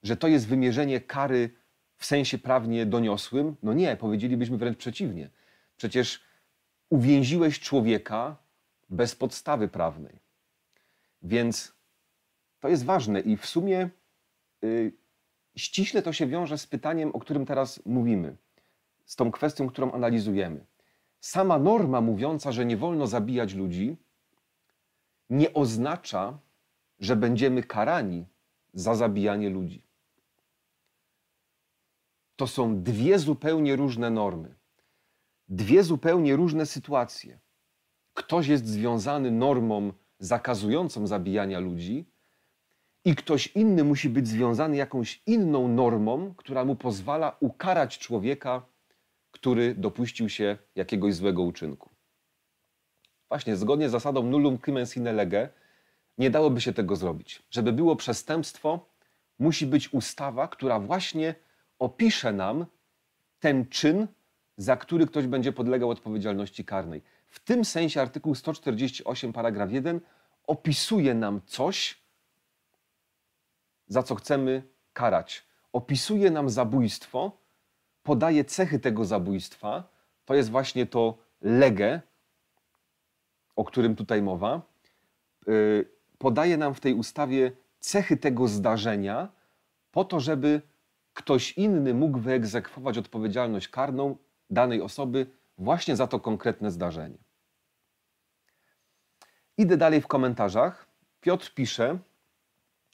że to jest wymierzenie kary w sensie prawnie doniosłym? No nie, powiedzielibyśmy wręcz przeciwnie. Przecież uwięziłeś człowieka bez podstawy prawnej. Więc to jest ważne i w sumie y, ściśle to się wiąże z pytaniem, o którym teraz mówimy, z tą kwestią, którą analizujemy. Sama norma mówiąca, że nie wolno zabijać ludzi, nie oznacza, że będziemy karani za zabijanie ludzi to są dwie zupełnie różne normy, dwie zupełnie różne sytuacje. Ktoś jest związany normą zakazującą zabijania ludzi, i ktoś inny musi być związany jakąś inną normą, która mu pozwala ukarać człowieka, który dopuścił się jakiegoś złego uczynku. Właśnie zgodnie z zasadą nullum crimen sine lege nie dałoby się tego zrobić. Żeby było przestępstwo, musi być ustawa, która właśnie opisze nam ten czyn, za który ktoś będzie podlegał odpowiedzialności karnej. W tym sensie artykuł 148, paragraf 1 opisuje nam coś, za co chcemy karać. Opisuje nam zabójstwo, podaje cechy tego zabójstwa. To jest właśnie to lege, o którym tutaj mowa. Y, podaje nam w tej ustawie cechy tego zdarzenia, po to, żeby ktoś inny mógł wyegzekwować odpowiedzialność karną danej osoby właśnie za to konkretne zdarzenie. Idę dalej w komentarzach. Piotr pisze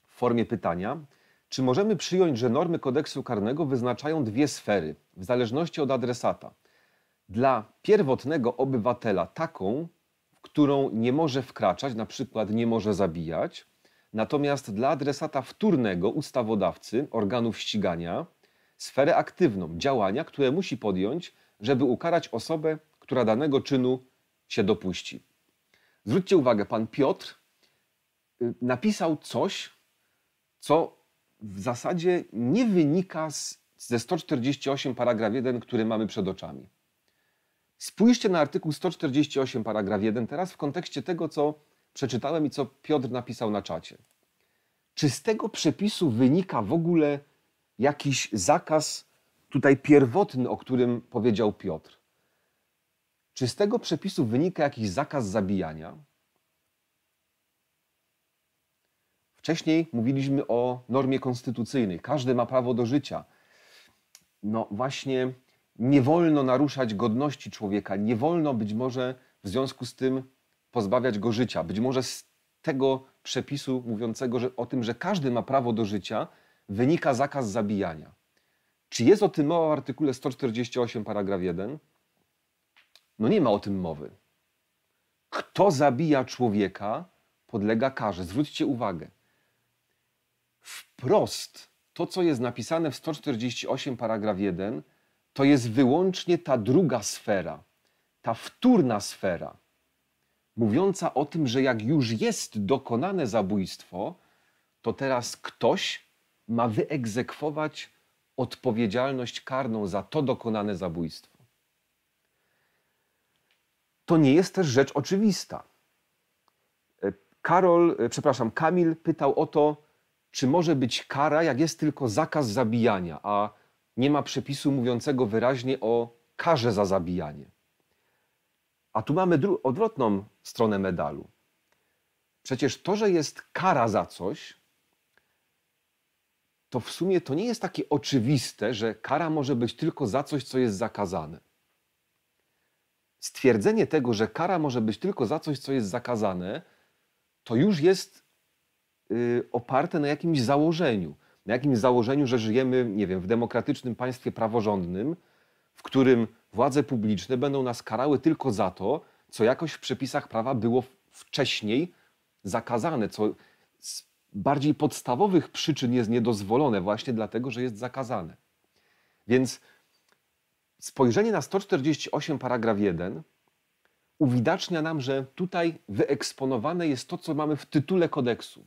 w formie pytania, czy możemy przyjąć, że normy kodeksu karnego wyznaczają dwie sfery, w zależności od adresata? Dla pierwotnego obywatela taką, w którą nie może wkraczać, na przykład nie może zabijać, Natomiast dla adresata wtórnego ustawodawcy organów ścigania sferę aktywną działania, które musi podjąć, żeby ukarać osobę, która danego czynu się dopuści. Zwróćcie uwagę, pan Piotr y, napisał coś, co w zasadzie nie wynika z, ze 148 paragraf 1, który mamy przed oczami. Spójrzcie na artykuł 148 paragraf 1 teraz w kontekście tego, co przeczytałem i co Piotr napisał na czacie. Czy z tego przepisu wynika w ogóle jakiś zakaz tutaj pierwotny, o którym powiedział Piotr? Czy z tego przepisu wynika jakiś zakaz zabijania? Wcześniej mówiliśmy o normie konstytucyjnej. Każdy ma prawo do życia. No właśnie, nie wolno naruszać godności człowieka, nie wolno być może w związku z tym pozbawiać go życia. Być może z tego przepisu mówiącego że, o tym, że każdy ma prawo do życia, wynika zakaz zabijania. Czy jest o tym mowa w artykule 148 paragraf 1? No nie ma o tym mowy. Kto zabija człowieka, podlega karze. Zwróćcie uwagę. Wprost to, co jest napisane w 148 paragraf 1, to jest wyłącznie ta druga sfera, ta wtórna sfera, mówiąca o tym, że jak już jest dokonane zabójstwo, to teraz ktoś ma wyegzekwować odpowiedzialność karną za to dokonane zabójstwo. To nie jest też rzecz oczywista. E, Karol, e, przepraszam, Kamil pytał o to, czy może być kara, jak jest tylko zakaz zabijania, a nie ma przepisu mówiącego wyraźnie o karze za zabijanie. A tu mamy odwrotną stronę medalu. Przecież to, że jest kara za coś, to w sumie to nie jest takie oczywiste, że kara może być tylko za coś, co jest zakazane. Stwierdzenie tego, że kara może być tylko za coś, co jest zakazane, to już jest y, oparte na jakimś założeniu. Na jakimś założeniu, że żyjemy, nie wiem, w demokratycznym państwie praworządnym, w którym władze publiczne będą nas karały tylko za to, co jakoś w przepisach prawa było wcześniej zakazane, co z bardziej podstawowych przyczyn jest niedozwolone, właśnie dlatego, że jest zakazane. Więc spojrzenie na 148 paragraf 1 uwidacznia nam, że tutaj wyeksponowane jest to, co mamy w tytule kodeksu.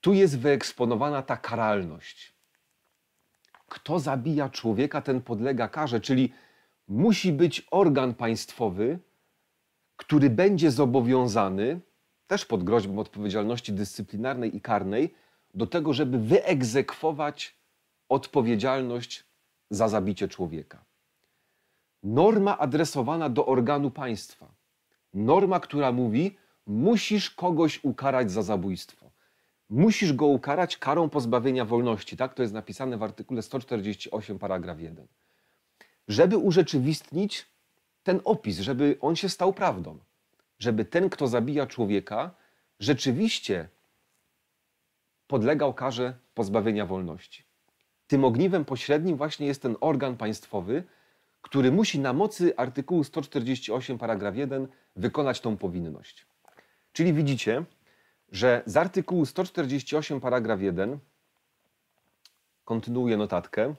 Tu jest wyeksponowana ta karalność. Kto zabija człowieka, ten podlega karze, czyli musi być organ państwowy, który będzie zobowiązany, też pod groźbą odpowiedzialności dyscyplinarnej i karnej, do tego, żeby wyegzekwować odpowiedzialność za zabicie człowieka. Norma adresowana do organu państwa. Norma, która mówi, musisz kogoś ukarać za zabójstwo. Musisz go ukarać karą pozbawienia wolności. Tak to jest napisane w artykule 148, paragraf 1 żeby urzeczywistnić ten opis, żeby on się stał prawdą. Żeby ten, kto zabija człowieka, rzeczywiście podlegał karze pozbawienia wolności. Tym ogniwem pośrednim właśnie jest ten organ państwowy, który musi na mocy artykułu 148 paragraf 1 wykonać tą powinność. Czyli widzicie, że z artykułu 148 paragraf 1 kontynuuję notatkę.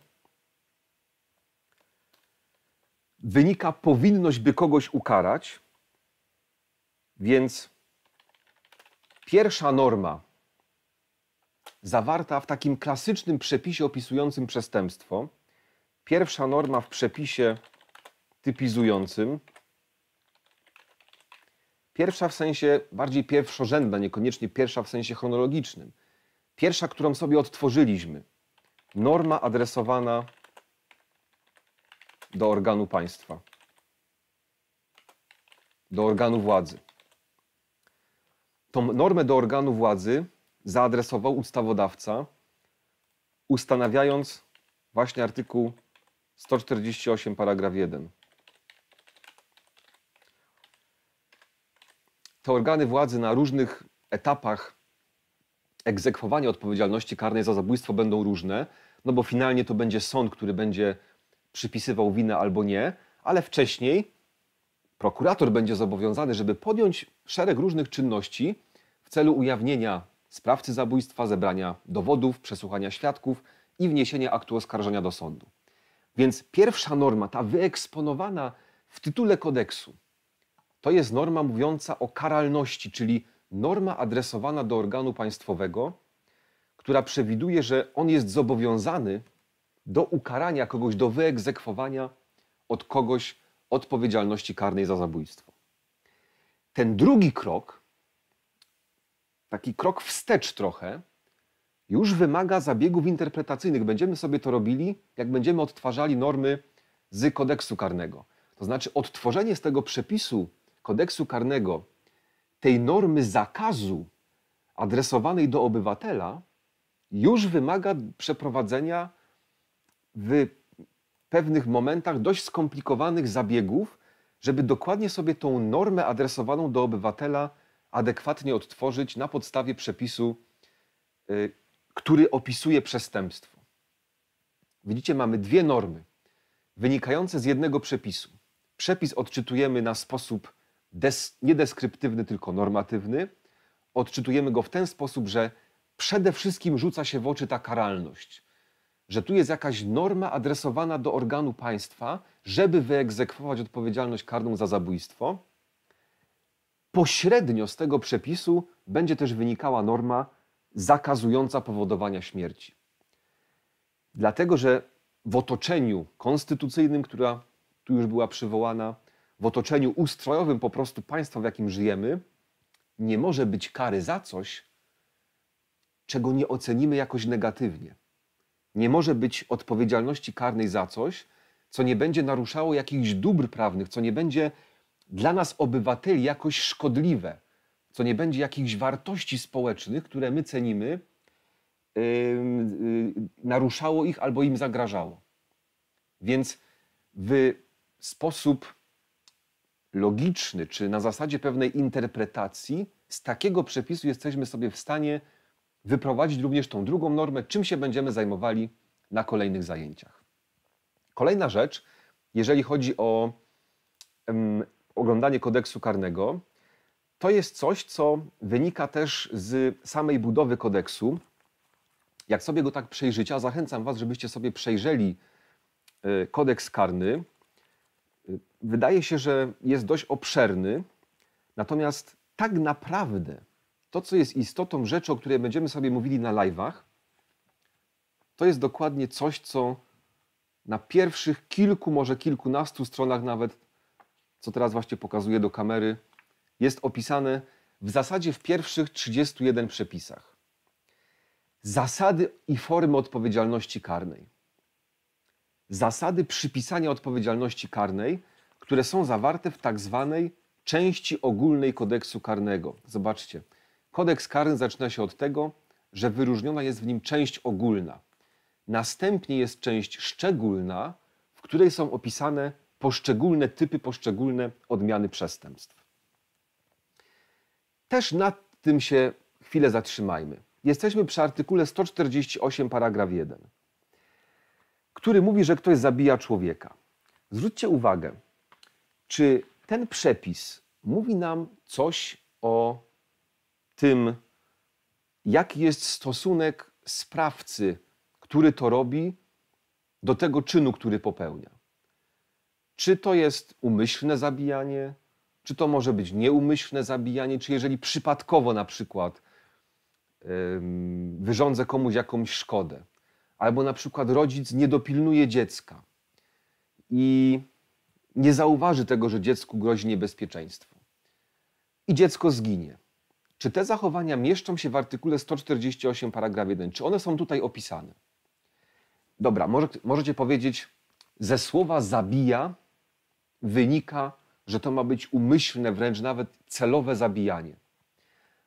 wynika powinność, by kogoś ukarać. Więc pierwsza norma zawarta w takim klasycznym przepisie opisującym przestępstwo, pierwsza norma w przepisie typizującym, pierwsza w sensie bardziej pierwszorzędna, niekoniecznie pierwsza w sensie chronologicznym, pierwsza, którą sobie odtworzyliśmy, norma adresowana do organu państwa, do organu władzy. Tą normę do organu władzy zaadresował ustawodawca, ustanawiając właśnie artykuł 148, paragraf 1. Te organy władzy na różnych etapach egzekwowania odpowiedzialności karnej za zabójstwo będą różne, no bo finalnie to będzie sąd, który będzie przypisywał winę albo nie, ale wcześniej prokurator będzie zobowiązany, żeby podjąć szereg różnych czynności w celu ujawnienia sprawcy zabójstwa, zebrania dowodów, przesłuchania świadków i wniesienia aktu oskarżenia do sądu. Więc pierwsza norma, ta wyeksponowana w tytule kodeksu, to jest norma mówiąca o karalności, czyli norma adresowana do organu państwowego, która przewiduje, że on jest zobowiązany do ukarania kogoś, do wyegzekwowania od kogoś odpowiedzialności karnej za zabójstwo. Ten drugi krok, taki krok wstecz trochę, już wymaga zabiegów interpretacyjnych. Będziemy sobie to robili, jak będziemy odtwarzali normy z kodeksu karnego. To znaczy odtworzenie z tego przepisu kodeksu karnego tej normy zakazu adresowanej do obywatela już wymaga przeprowadzenia w pewnych momentach dość skomplikowanych zabiegów, żeby dokładnie sobie tą normę adresowaną do obywatela adekwatnie odtworzyć na podstawie przepisu, y, który opisuje przestępstwo. Widzicie, mamy dwie normy wynikające z jednego przepisu. Przepis odczytujemy na sposób des, tylko normatywny. Odczytujemy go w ten sposób, że przede wszystkim rzuca się w oczy ta karalność że tu jest jakaś norma adresowana do organu państwa, żeby wyegzekwować odpowiedzialność karną za zabójstwo. Pośrednio z tego przepisu będzie też wynikała norma zakazująca powodowania śmierci. Dlatego, że w otoczeniu konstytucyjnym, która tu już była przywołana, w otoczeniu ustrojowym po prostu państwa, w jakim żyjemy, nie może być kary za coś, czego nie ocenimy jakoś negatywnie. Nie może być odpowiedzialności karnej za coś, co nie będzie naruszało jakichś dóbr prawnych, co nie będzie dla nas obywateli jakoś szkodliwe, co nie będzie jakichś wartości społecznych, które my cenimy, y, naruszało ich albo im zagrażało. Więc w sposób logiczny, czy na zasadzie pewnej interpretacji, z takiego przepisu jesteśmy sobie w stanie wyprowadzić również tą drugą normę, czym się będziemy zajmowali na kolejnych zajęciach. Kolejna rzecz, jeżeli chodzi o um, oglądanie kodeksu karnego, to jest coś, co wynika też z samej budowy kodeksu. Jak sobie go tak przejrzycie, a zachęcam Was, żebyście sobie przejrzeli e, kodeks karny. E, wydaje się, że jest dość obszerny, natomiast tak naprawdę to, co jest istotą rzeczy, o której będziemy sobie mówili na live'ach, to jest dokładnie coś, co na pierwszych kilku, może kilkunastu stronach nawet, co teraz właśnie pokazuję do kamery, jest opisane w zasadzie w pierwszych 31 przepisach. Zasady i formy odpowiedzialności karnej. Zasady przypisania odpowiedzialności karnej, które są zawarte w tak zwanej części ogólnej kodeksu karnego. Zobaczcie. Kodeks karny zaczyna się od tego, że wyróżniona jest w nim część ogólna. Następnie jest część szczególna, w której są opisane poszczególne typy, poszczególne odmiany przestępstw. Też nad tym się chwilę zatrzymajmy. Jesteśmy przy artykule 148, paragraf 1, który mówi, że ktoś zabija człowieka. Zwróćcie uwagę, czy ten przepis mówi nam coś o tym, jaki jest stosunek sprawcy, który to robi, do tego czynu, który popełnia. Czy to jest umyślne zabijanie, czy to może być nieumyślne zabijanie, czy jeżeli przypadkowo na przykład wyrządzę komuś jakąś szkodę, albo na przykład rodzic nie dopilnuje dziecka i nie zauważy tego, że dziecku grozi niebezpieczeństwo. I dziecko zginie. Czy te zachowania mieszczą się w artykule 148 paragraf 1? Czy one są tutaj opisane? Dobra, może, możecie powiedzieć, ze słowa zabija wynika, że to ma być umyślne, wręcz nawet celowe zabijanie.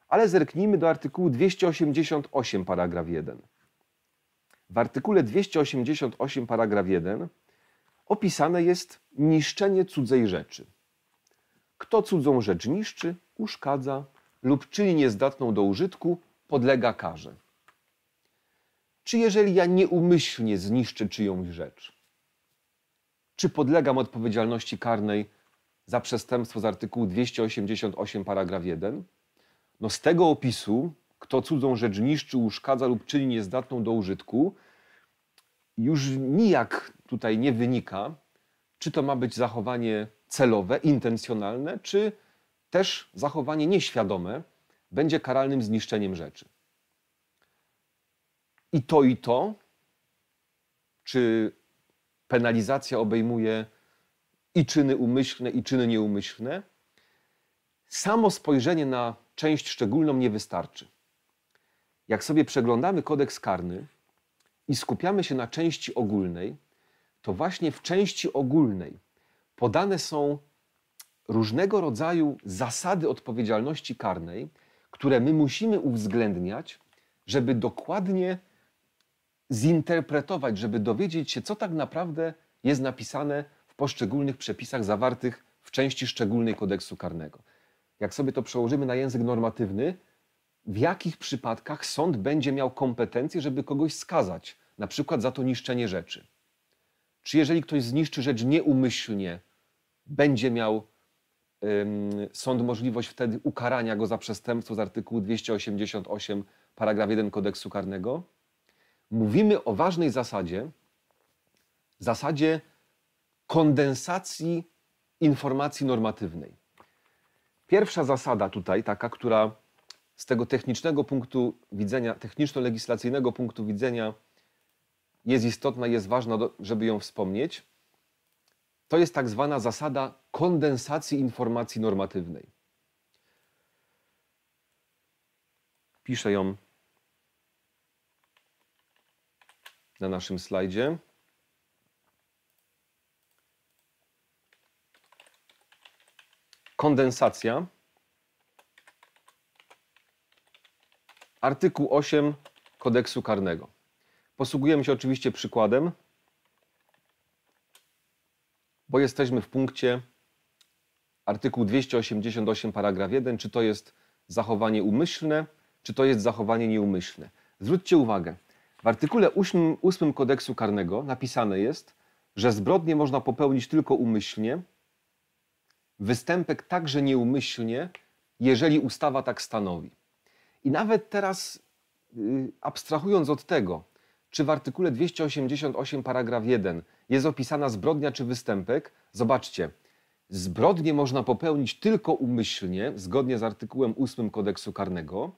Ale zerknijmy do artykułu 288 paragraf 1. W artykule 288 paragraf 1 opisane jest niszczenie cudzej rzeczy. Kto cudzą rzecz niszczy, uszkadza, lub czyni niezdatną do użytku, podlega karze. Czy jeżeli ja nieumyślnie zniszczę czyjąś rzecz? Czy podlegam odpowiedzialności karnej za przestępstwo z artykułu 288 paragraf 1? No z tego opisu, kto cudzą rzecz niszczy, uszkadza lub czyni niezdatną do użytku, już nijak tutaj nie wynika, czy to ma być zachowanie celowe, intencjonalne, czy też zachowanie nieświadome będzie karalnym zniszczeniem rzeczy. I to, i to, czy penalizacja obejmuje i czyny umyślne, i czyny nieumyślne, samo spojrzenie na część szczególną nie wystarczy. Jak sobie przeglądamy kodeks karny i skupiamy się na części ogólnej, to właśnie w części ogólnej podane są różnego rodzaju zasady odpowiedzialności karnej, które my musimy uwzględniać, żeby dokładnie zinterpretować, żeby dowiedzieć się, co tak naprawdę jest napisane w poszczególnych przepisach zawartych w części szczególnej kodeksu karnego. Jak sobie to przełożymy na język normatywny, w jakich przypadkach sąd będzie miał kompetencje, żeby kogoś skazać, na przykład za to niszczenie rzeczy. Czy jeżeli ktoś zniszczy rzecz nieumyślnie, będzie miał sąd możliwość wtedy ukarania go za przestępstwo z artykułu 288 paragraf 1 kodeksu karnego. Mówimy o ważnej zasadzie, zasadzie kondensacji informacji normatywnej. Pierwsza zasada tutaj, taka, która z tego technicznego punktu widzenia, techniczno-legislacyjnego punktu widzenia jest istotna, jest ważna, żeby ją wspomnieć – to jest tak zwana zasada kondensacji informacji normatywnej. Piszę ją na naszym slajdzie. Kondensacja. Artykuł 8 kodeksu karnego. Posługujemy się oczywiście przykładem bo jesteśmy w punkcie artykuł 288 paragraf 1, czy to jest zachowanie umyślne, czy to jest zachowanie nieumyślne. Zwróćcie uwagę, w artykule 8, 8 kodeksu karnego napisane jest, że zbrodnie można popełnić tylko umyślnie, występek także nieumyślnie, jeżeli ustawa tak stanowi. I nawet teraz y, abstrahując od tego, czy w artykule 288 paragraf 1 jest opisana zbrodnia czy występek, zobaczcie, zbrodnię można popełnić tylko umyślnie, zgodnie z artykułem 8 kodeksu karnego,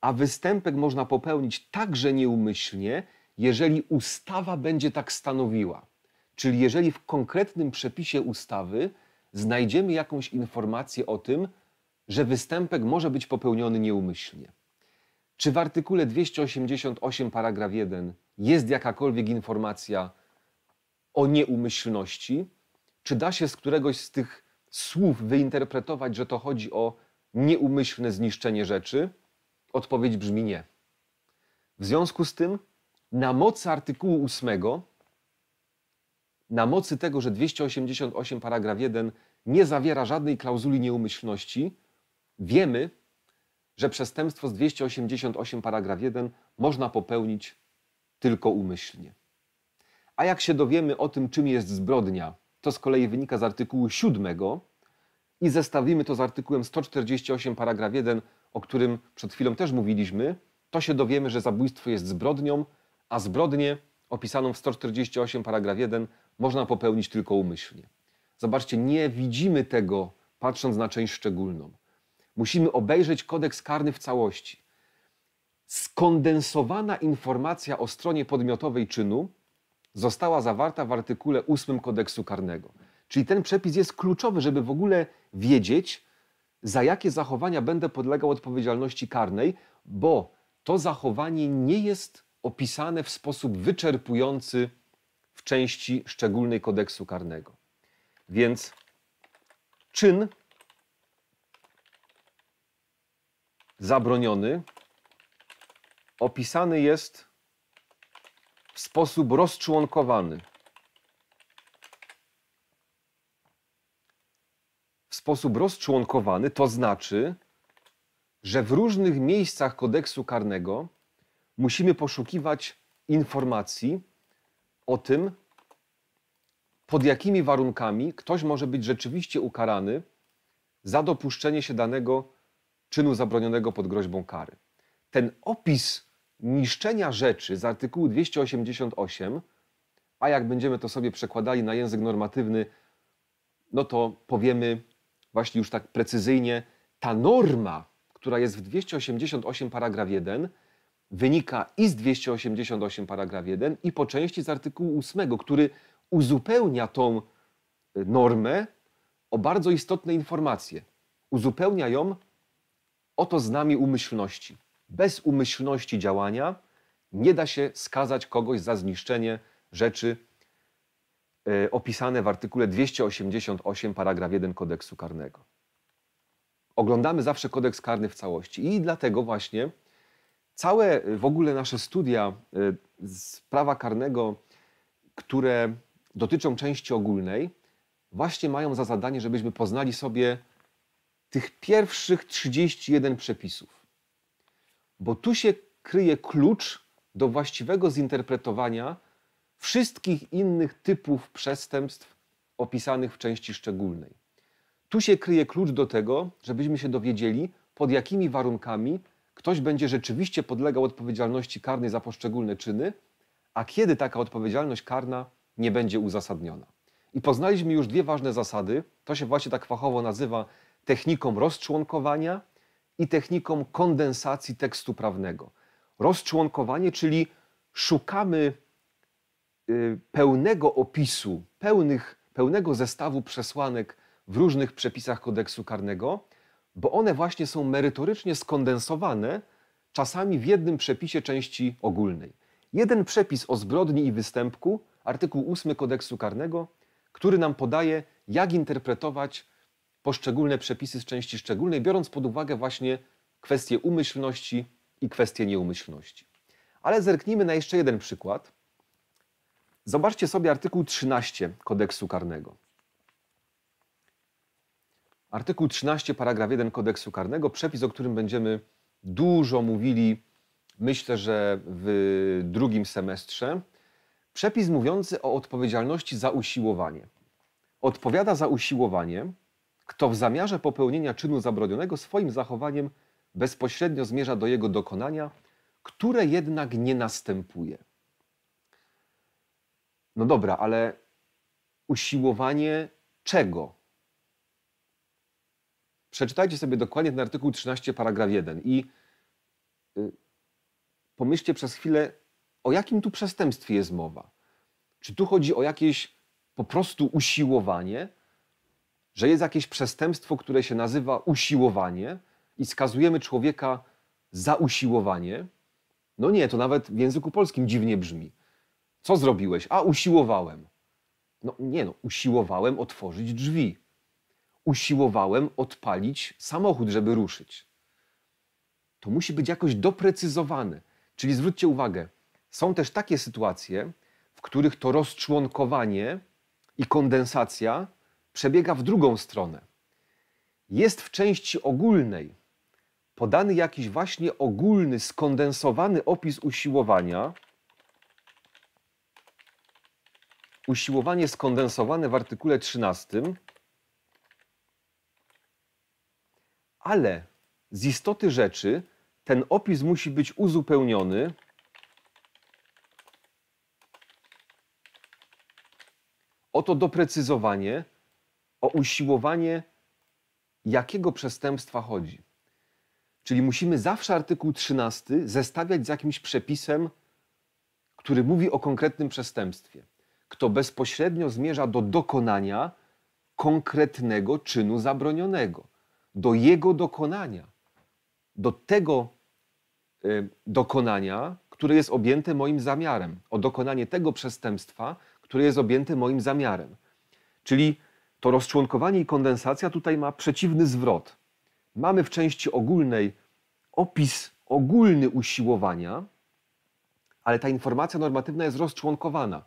a występek można popełnić także nieumyślnie, jeżeli ustawa będzie tak stanowiła. Czyli jeżeli w konkretnym przepisie ustawy znajdziemy jakąś informację o tym, że występek może być popełniony nieumyślnie. Czy w artykule 288 paragraf 1 jest jakakolwiek informacja o nieumyślności? Czy da się z któregoś z tych słów wyinterpretować, że to chodzi o nieumyślne zniszczenie rzeczy? Odpowiedź brzmi nie. W związku z tym, na mocy artykułu 8, na mocy tego, że 288 paragraf 1 nie zawiera żadnej klauzuli nieumyślności, wiemy, że przestępstwo z 288 paragraf 1 można popełnić tylko umyślnie. A jak się dowiemy o tym, czym jest zbrodnia, to z kolei wynika z artykułu 7 i zestawimy to z artykułem 148 paragraf 1, o którym przed chwilą też mówiliśmy, to się dowiemy, że zabójstwo jest zbrodnią, a zbrodnię opisaną w 148 paragraf 1 można popełnić tylko umyślnie. Zobaczcie, nie widzimy tego patrząc na część szczególną. Musimy obejrzeć kodeks karny w całości. Skondensowana informacja o stronie podmiotowej czynu została zawarta w artykule 8 kodeksu karnego. Czyli ten przepis jest kluczowy, żeby w ogóle wiedzieć, za jakie zachowania będę podlegał odpowiedzialności karnej, bo to zachowanie nie jest opisane w sposób wyczerpujący w części szczególnej kodeksu karnego. Więc czyn zabroniony opisany jest w sposób rozczłonkowany. W sposób rozczłonkowany to znaczy, że w różnych miejscach kodeksu karnego musimy poszukiwać informacji o tym, pod jakimi warunkami ktoś może być rzeczywiście ukarany za dopuszczenie się danego czynu zabronionego pod groźbą kary. Ten opis niszczenia rzeczy z artykułu 288, a jak będziemy to sobie przekładali na język normatywny, no to powiemy właśnie już tak precyzyjnie, ta norma, która jest w 288 paragraf 1, wynika i z 288 paragraf 1 i po części z artykułu 8, który uzupełnia tą e, normę o bardzo istotne informacje. Uzupełnia ją Oto z nami umyślności. Bez umyślności działania nie da się skazać kogoś za zniszczenie rzeczy e, opisane w artykule 288 paragraf 1 kodeksu karnego. Oglądamy zawsze kodeks karny w całości i dlatego właśnie całe e, w ogóle nasze studia e, z prawa karnego, które dotyczą części ogólnej, właśnie mają za zadanie, żebyśmy poznali sobie tych pierwszych 31 przepisów. Bo tu się kryje klucz do właściwego zinterpretowania wszystkich innych typów przestępstw opisanych w części szczególnej. Tu się kryje klucz do tego, żebyśmy się dowiedzieli, pod jakimi warunkami ktoś będzie rzeczywiście podlegał odpowiedzialności karnej za poszczególne czyny, a kiedy taka odpowiedzialność karna nie będzie uzasadniona. I poznaliśmy już dwie ważne zasady, to się właśnie tak fachowo nazywa technikom rozczłonkowania i technikom kondensacji tekstu prawnego. Rozczłonkowanie, czyli szukamy y, pełnego opisu, pełnych, pełnego zestawu przesłanek w różnych przepisach kodeksu karnego, bo one właśnie są merytorycznie skondensowane, czasami w jednym przepisie części ogólnej. Jeden przepis o zbrodni i występku, artykuł 8 kodeksu karnego, który nam podaje, jak interpretować poszczególne przepisy z części szczególnej, biorąc pod uwagę właśnie kwestie umyślności i kwestie nieumyślności. Ale zerknijmy na jeszcze jeden przykład. Zobaczcie sobie artykuł 13 kodeksu karnego. Artykuł 13, paragraf 1 kodeksu karnego, przepis, o którym będziemy dużo mówili, myślę, że w drugim semestrze. Przepis mówiący o odpowiedzialności za usiłowanie. Odpowiada za usiłowanie kto w zamiarze popełnienia czynu zabronionego swoim zachowaniem bezpośrednio zmierza do jego dokonania, które jednak nie następuje. No dobra, ale usiłowanie czego? Przeczytajcie sobie dokładnie ten artykuł 13, paragraf 1 i y, pomyślcie przez chwilę, o jakim tu przestępstwie jest mowa. Czy tu chodzi o jakieś po prostu usiłowanie, że jest jakieś przestępstwo, które się nazywa usiłowanie i skazujemy człowieka za usiłowanie. No nie, to nawet w języku polskim dziwnie brzmi. Co zrobiłeś? A usiłowałem. No nie no, usiłowałem otworzyć drzwi. Usiłowałem odpalić samochód, żeby ruszyć. To musi być jakoś doprecyzowane. Czyli zwróćcie uwagę, są też takie sytuacje, w których to rozczłonkowanie i kondensacja przebiega w drugą stronę. Jest w części ogólnej podany jakiś właśnie ogólny, skondensowany opis usiłowania. Usiłowanie skondensowane w artykule 13, ale z istoty rzeczy ten opis musi być uzupełniony o to doprecyzowanie, o usiłowanie jakiego przestępstwa chodzi. Czyli musimy zawsze artykuł 13 zestawiać z jakimś przepisem, który mówi o konkretnym przestępstwie. Kto bezpośrednio zmierza do dokonania konkretnego czynu zabronionego, do jego dokonania, do tego y, dokonania, które jest objęte moim zamiarem, o dokonanie tego przestępstwa, które jest objęte moim zamiarem. Czyli to rozczłonkowanie i kondensacja tutaj ma przeciwny zwrot. Mamy w części ogólnej opis ogólny usiłowania, ale ta informacja normatywna jest rozczłonkowana.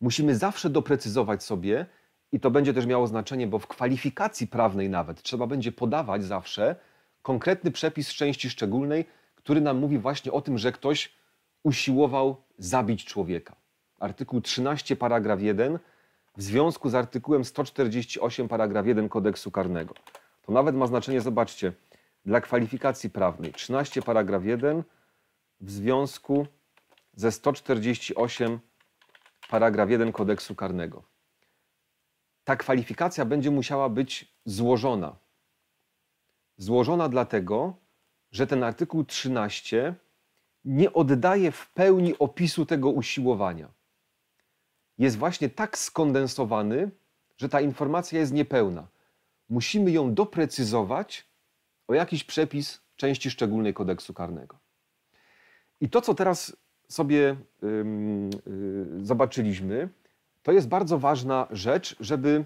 Musimy zawsze doprecyzować sobie, i to będzie też miało znaczenie, bo w kwalifikacji prawnej nawet trzeba będzie podawać zawsze konkretny przepis części szczególnej, który nam mówi właśnie o tym, że ktoś usiłował zabić człowieka. Artykuł 13, paragraf 1 w związku z artykułem 148 paragraf 1 kodeksu karnego. To nawet ma znaczenie, zobaczcie, dla kwalifikacji prawnej 13 paragraf 1 w związku ze 148 paragraf 1 kodeksu karnego. Ta kwalifikacja będzie musiała być złożona. Złożona dlatego, że ten artykuł 13 nie oddaje w pełni opisu tego usiłowania jest właśnie tak skondensowany, że ta informacja jest niepełna. Musimy ją doprecyzować o jakiś przepis części szczególnej kodeksu karnego. I to, co teraz sobie y, zobaczyliśmy, to jest bardzo ważna rzecz, żeby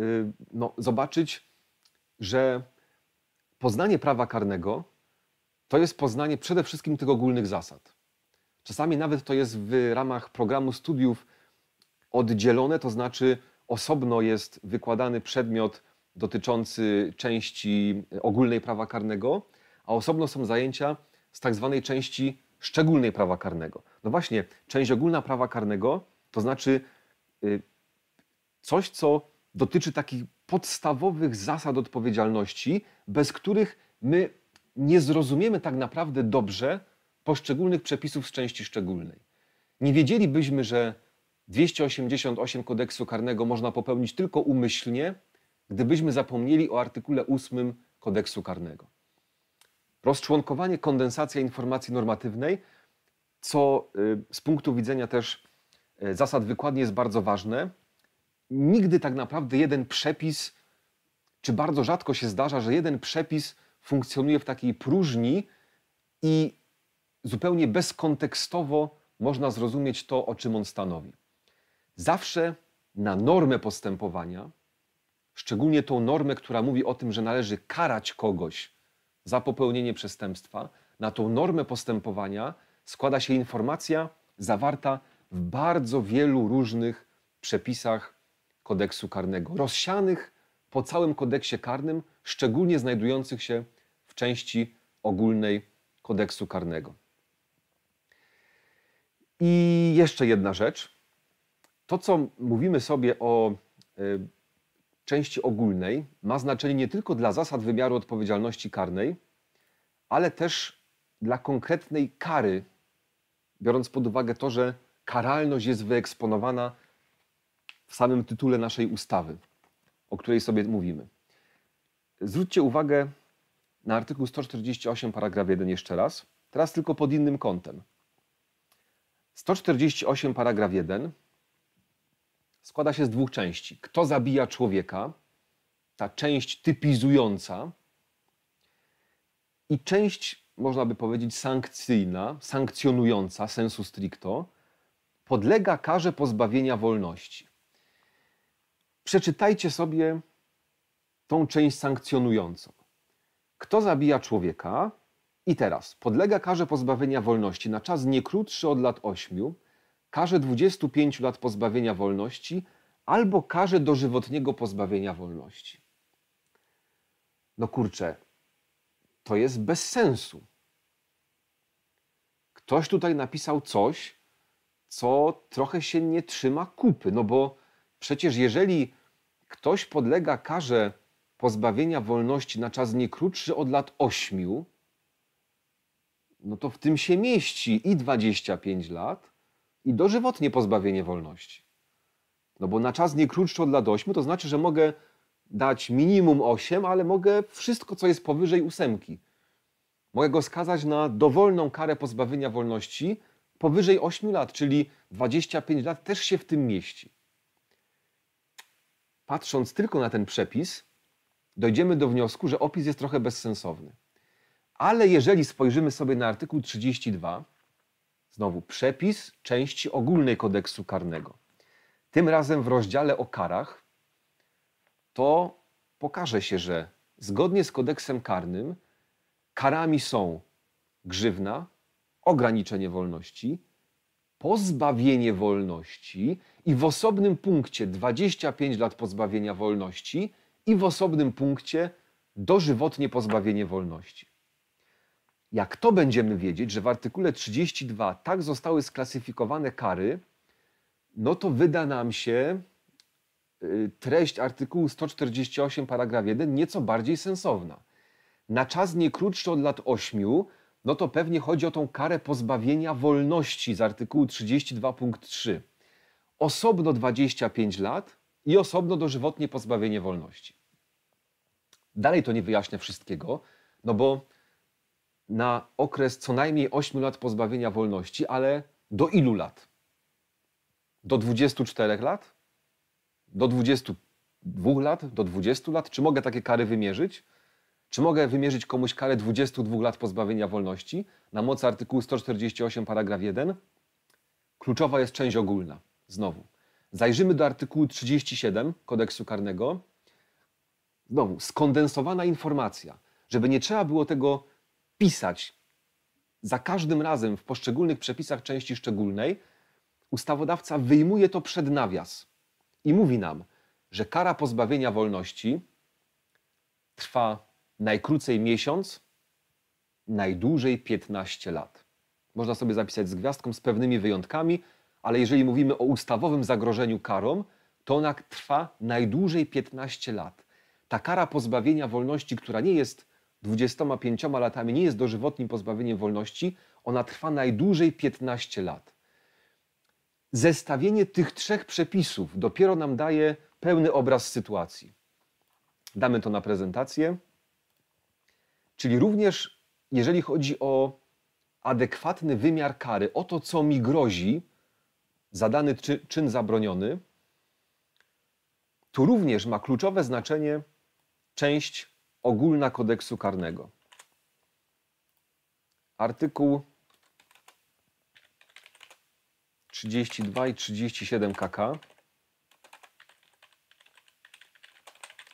y, no, zobaczyć, że poznanie prawa karnego to jest poznanie przede wszystkim tych ogólnych zasad. Czasami nawet to jest w ramach programu studiów oddzielone, to znaczy osobno jest wykładany przedmiot dotyczący części ogólnej prawa karnego, a osobno są zajęcia z tak zwanej części szczególnej prawa karnego. No właśnie, część ogólna prawa karnego to znaczy y, coś, co dotyczy takich podstawowych zasad odpowiedzialności, bez których my nie zrozumiemy tak naprawdę dobrze, poszczególnych przepisów z części szczególnej. Nie wiedzielibyśmy, że 288 kodeksu karnego można popełnić tylko umyślnie, gdybyśmy zapomnieli o artykule 8 kodeksu karnego. Rozczłonkowanie, kondensacja informacji normatywnej, co y, z punktu widzenia też y, zasad wykładni jest bardzo ważne. Nigdy tak naprawdę jeden przepis, czy bardzo rzadko się zdarza, że jeden przepis funkcjonuje w takiej próżni i zupełnie bezkontekstowo można zrozumieć to, o czym on stanowi. Zawsze na normę postępowania, szczególnie tą normę, która mówi o tym, że należy karać kogoś za popełnienie przestępstwa, na tą normę postępowania składa się informacja zawarta w bardzo wielu różnych przepisach kodeksu karnego, rozsianych po całym kodeksie karnym, szczególnie znajdujących się w części ogólnej kodeksu karnego. I jeszcze jedna rzecz. To, co mówimy sobie o e, części ogólnej, ma znaczenie nie tylko dla zasad wymiaru odpowiedzialności karnej, ale też dla konkretnej kary, biorąc pod uwagę to, że karalność jest wyeksponowana w samym tytule naszej ustawy, o której sobie mówimy. Zwróćcie uwagę na artykuł 148, paragraf 1 jeszcze raz, teraz tylko pod innym kątem. 148 paragraf 1 składa się z dwóch części. Kto zabija człowieka, ta część typizująca i część, można by powiedzieć, sankcyjna, sankcjonująca sensu stricto, podlega karze pozbawienia wolności. Przeczytajcie sobie tą część sankcjonującą. Kto zabija człowieka, i teraz podlega karze pozbawienia wolności na czas nie krótszy od lat 8, karze 25 lat pozbawienia wolności albo karze dożywotniego pozbawienia wolności. No kurczę, to jest bez sensu. Ktoś tutaj napisał coś, co trochę się nie trzyma kupy, no bo przecież jeżeli ktoś podlega karze pozbawienia wolności na czas nie krótszy od lat 8, no to w tym się mieści i 25 lat, i dożywotnie pozbawienie wolności. No bo na czas nie krótszy od lat 8, to znaczy, że mogę dać minimum 8, ale mogę wszystko, co jest powyżej ósemki. Mogę go skazać na dowolną karę pozbawienia wolności powyżej 8 lat, czyli 25 lat też się w tym mieści. Patrząc tylko na ten przepis, dojdziemy do wniosku, że opis jest trochę bezsensowny. Ale jeżeli spojrzymy sobie na artykuł 32, znowu przepis części ogólnej kodeksu karnego, tym razem w rozdziale o karach, to pokaże się, że zgodnie z kodeksem karnym karami są grzywna, ograniczenie wolności, pozbawienie wolności i w osobnym punkcie 25 lat pozbawienia wolności i w osobnym punkcie dożywotnie pozbawienie wolności. Jak to będziemy wiedzieć, że w artykule 32 tak zostały sklasyfikowane kary, no to wyda nam się y, treść artykułu 148 paragraf 1 nieco bardziej sensowna. Na czas nie krótszy od lat 8, no to pewnie chodzi o tą karę pozbawienia wolności z artykułu 32 punkt 3. Osobno 25 lat i osobno dożywotnie pozbawienie wolności. Dalej to nie wyjaśnia wszystkiego, no bo na okres co najmniej 8 lat pozbawienia wolności, ale do ilu lat? Do 24 lat? Do 22 lat? Do 20 lat? Czy mogę takie kary wymierzyć? Czy mogę wymierzyć komuś karę 22 lat pozbawienia wolności na mocy artykułu 148 paragraf 1? Kluczowa jest część ogólna. Znowu. Zajrzymy do artykułu 37 kodeksu karnego. Znowu, skondensowana informacja, żeby nie trzeba było tego pisać za każdym razem w poszczególnych przepisach części szczególnej, ustawodawca wyjmuje to przed nawias i mówi nam, że kara pozbawienia wolności trwa najkrócej miesiąc, najdłużej 15 lat. Można sobie zapisać z gwiazdką, z pewnymi wyjątkami, ale jeżeli mówimy o ustawowym zagrożeniu karą, to ona trwa najdłużej 15 lat. Ta kara pozbawienia wolności, która nie jest 25 latami nie jest dożywotnim pozbawieniem wolności, ona trwa najdłużej 15 lat. Zestawienie tych trzech przepisów dopiero nam daje pełny obraz sytuacji. Damy to na prezentację. Czyli również, jeżeli chodzi o adekwatny wymiar kary, o to, co mi grozi za dany czyn zabroniony, tu również ma kluczowe znaczenie część ogólna kodeksu karnego. Artykuł 32 i 37 KK.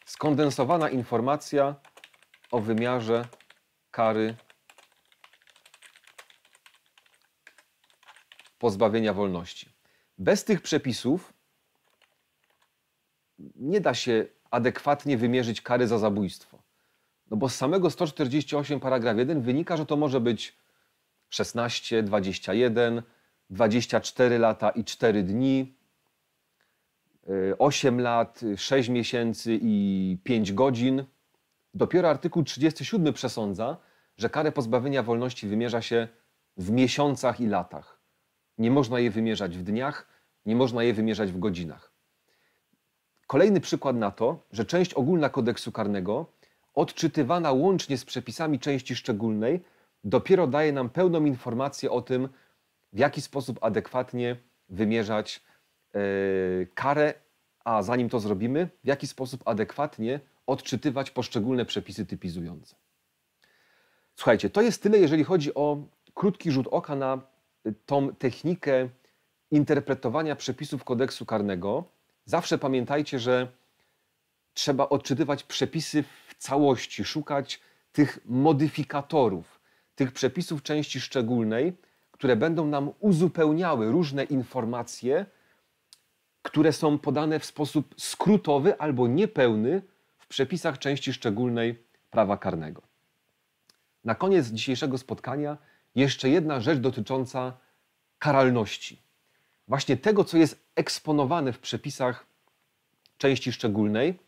Skondensowana informacja o wymiarze kary pozbawienia wolności. Bez tych przepisów nie da się adekwatnie wymierzyć kary za zabójstwo. No bo z samego 148 paragraf 1 wynika, że to może być 16, 21, 24 lata i 4 dni, 8 y, lat, 6 y, miesięcy i 5 godzin. Dopiero artykuł 37 przesądza, że karę pozbawienia wolności wymierza się w miesiącach i latach. Nie można je wymierzać w dniach, nie można je wymierzać w godzinach. Kolejny przykład na to, że część ogólna kodeksu karnego odczytywana łącznie z przepisami części szczególnej, dopiero daje nam pełną informację o tym, w jaki sposób adekwatnie wymierzać e, karę, a zanim to zrobimy, w jaki sposób adekwatnie odczytywać poszczególne przepisy typizujące. Słuchajcie, to jest tyle, jeżeli chodzi o krótki rzut oka na y, tą technikę interpretowania przepisów kodeksu karnego. Zawsze pamiętajcie, że trzeba odczytywać przepisy w całości, szukać tych modyfikatorów, tych przepisów części szczególnej, które będą nam uzupełniały różne informacje, które są podane w sposób skrótowy albo niepełny w przepisach części szczególnej prawa karnego. Na koniec dzisiejszego spotkania jeszcze jedna rzecz dotycząca karalności. Właśnie tego, co jest eksponowane w przepisach części szczególnej,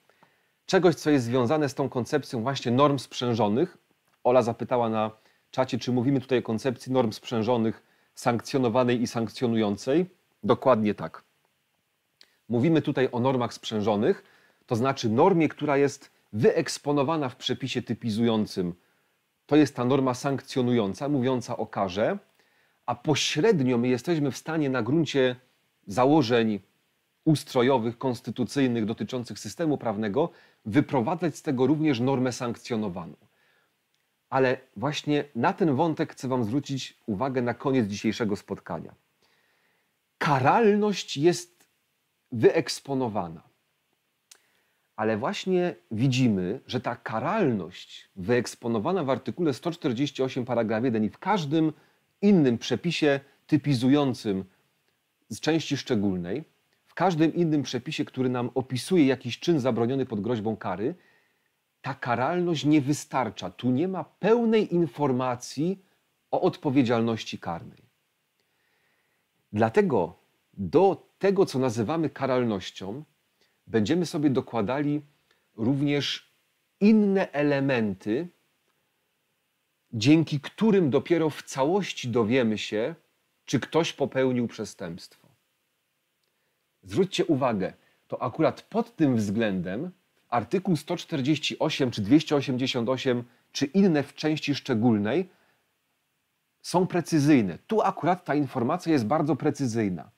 czegoś, co jest związane z tą koncepcją właśnie norm sprzężonych. Ola zapytała na czacie, czy mówimy tutaj o koncepcji norm sprzężonych sankcjonowanej i sankcjonującej. Dokładnie tak. Mówimy tutaj o normach sprzężonych, to znaczy normie, która jest wyeksponowana w przepisie typizującym. To jest ta norma sankcjonująca, mówiąca o karze, a pośrednio my jesteśmy w stanie na gruncie założeń ustrojowych, konstytucyjnych dotyczących systemu prawnego, wyprowadzać z tego również normę sankcjonowaną. Ale właśnie na ten wątek chcę Wam zwrócić uwagę na koniec dzisiejszego spotkania. Karalność jest wyeksponowana, ale właśnie widzimy, że ta karalność wyeksponowana w artykule 148 paragraf 1 i w każdym innym przepisie typizującym z części szczególnej w każdym innym przepisie, który nam opisuje jakiś czyn zabroniony pod groźbą kary, ta karalność nie wystarcza. Tu nie ma pełnej informacji o odpowiedzialności karnej. Dlatego do tego, co nazywamy karalnością, będziemy sobie dokładali również inne elementy, dzięki którym dopiero w całości dowiemy się, czy ktoś popełnił przestępstwo. Zwróćcie uwagę, to akurat pod tym względem artykuł 148 czy 288 czy inne w części szczególnej są precyzyjne. Tu akurat ta informacja jest bardzo precyzyjna,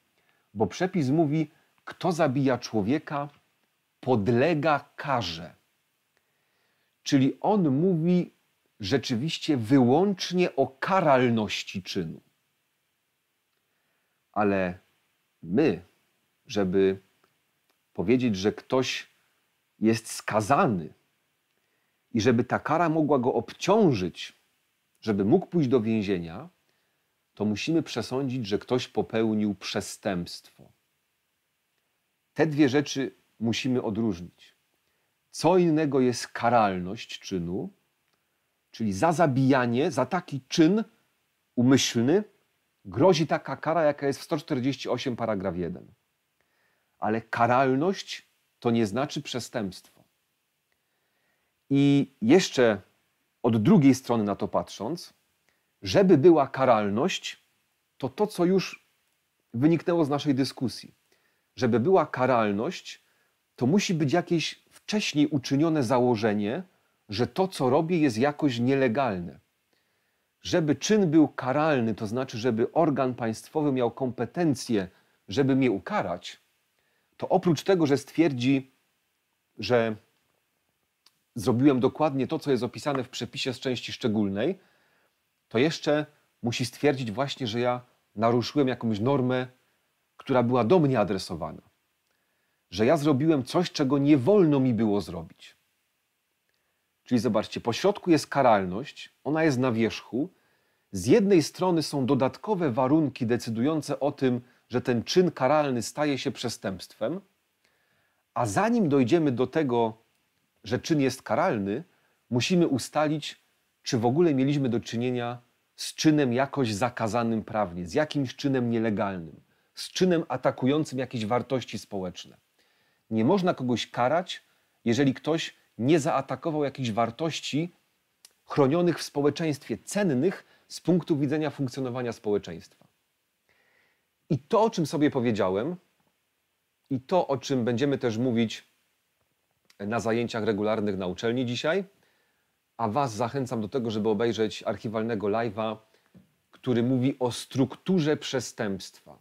bo przepis mówi, kto zabija człowieka, podlega karze. Czyli on mówi rzeczywiście wyłącznie o karalności czynu. Ale my, żeby powiedzieć, że ktoś jest skazany i żeby ta kara mogła go obciążyć, żeby mógł pójść do więzienia, to musimy przesądzić, że ktoś popełnił przestępstwo. Te dwie rzeczy musimy odróżnić. Co innego jest karalność czynu, czyli za zabijanie, za taki czyn umyślny grozi taka kara, jaka jest w 148 paragraf 1 ale karalność to nie znaczy przestępstwo. I jeszcze od drugiej strony na to patrząc, żeby była karalność, to to, co już wyniknęło z naszej dyskusji. Żeby była karalność, to musi być jakieś wcześniej uczynione założenie, że to, co robię, jest jakoś nielegalne. Żeby czyn był karalny, to znaczy, żeby organ państwowy miał kompetencje, żeby mnie ukarać, to oprócz tego, że stwierdzi, że zrobiłem dokładnie to, co jest opisane w przepisie z części szczególnej, to jeszcze musi stwierdzić właśnie, że ja naruszyłem jakąś normę, która była do mnie adresowana. Że ja zrobiłem coś, czego nie wolno mi było zrobić. Czyli zobaczcie, po środku jest karalność, ona jest na wierzchu. Z jednej strony są dodatkowe warunki decydujące o tym, że ten czyn karalny staje się przestępstwem, a zanim dojdziemy do tego, że czyn jest karalny, musimy ustalić, czy w ogóle mieliśmy do czynienia z czynem jakoś zakazanym prawnie, z jakimś czynem nielegalnym, z czynem atakującym jakieś wartości społeczne. Nie można kogoś karać, jeżeli ktoś nie zaatakował jakichś wartości chronionych w społeczeństwie, cennych z punktu widzenia funkcjonowania społeczeństwa. I to, o czym sobie powiedziałem, i to, o czym będziemy też mówić e, na zajęciach regularnych na uczelni dzisiaj, a Was zachęcam do tego, żeby obejrzeć archiwalnego live'a, który mówi o strukturze przestępstwa.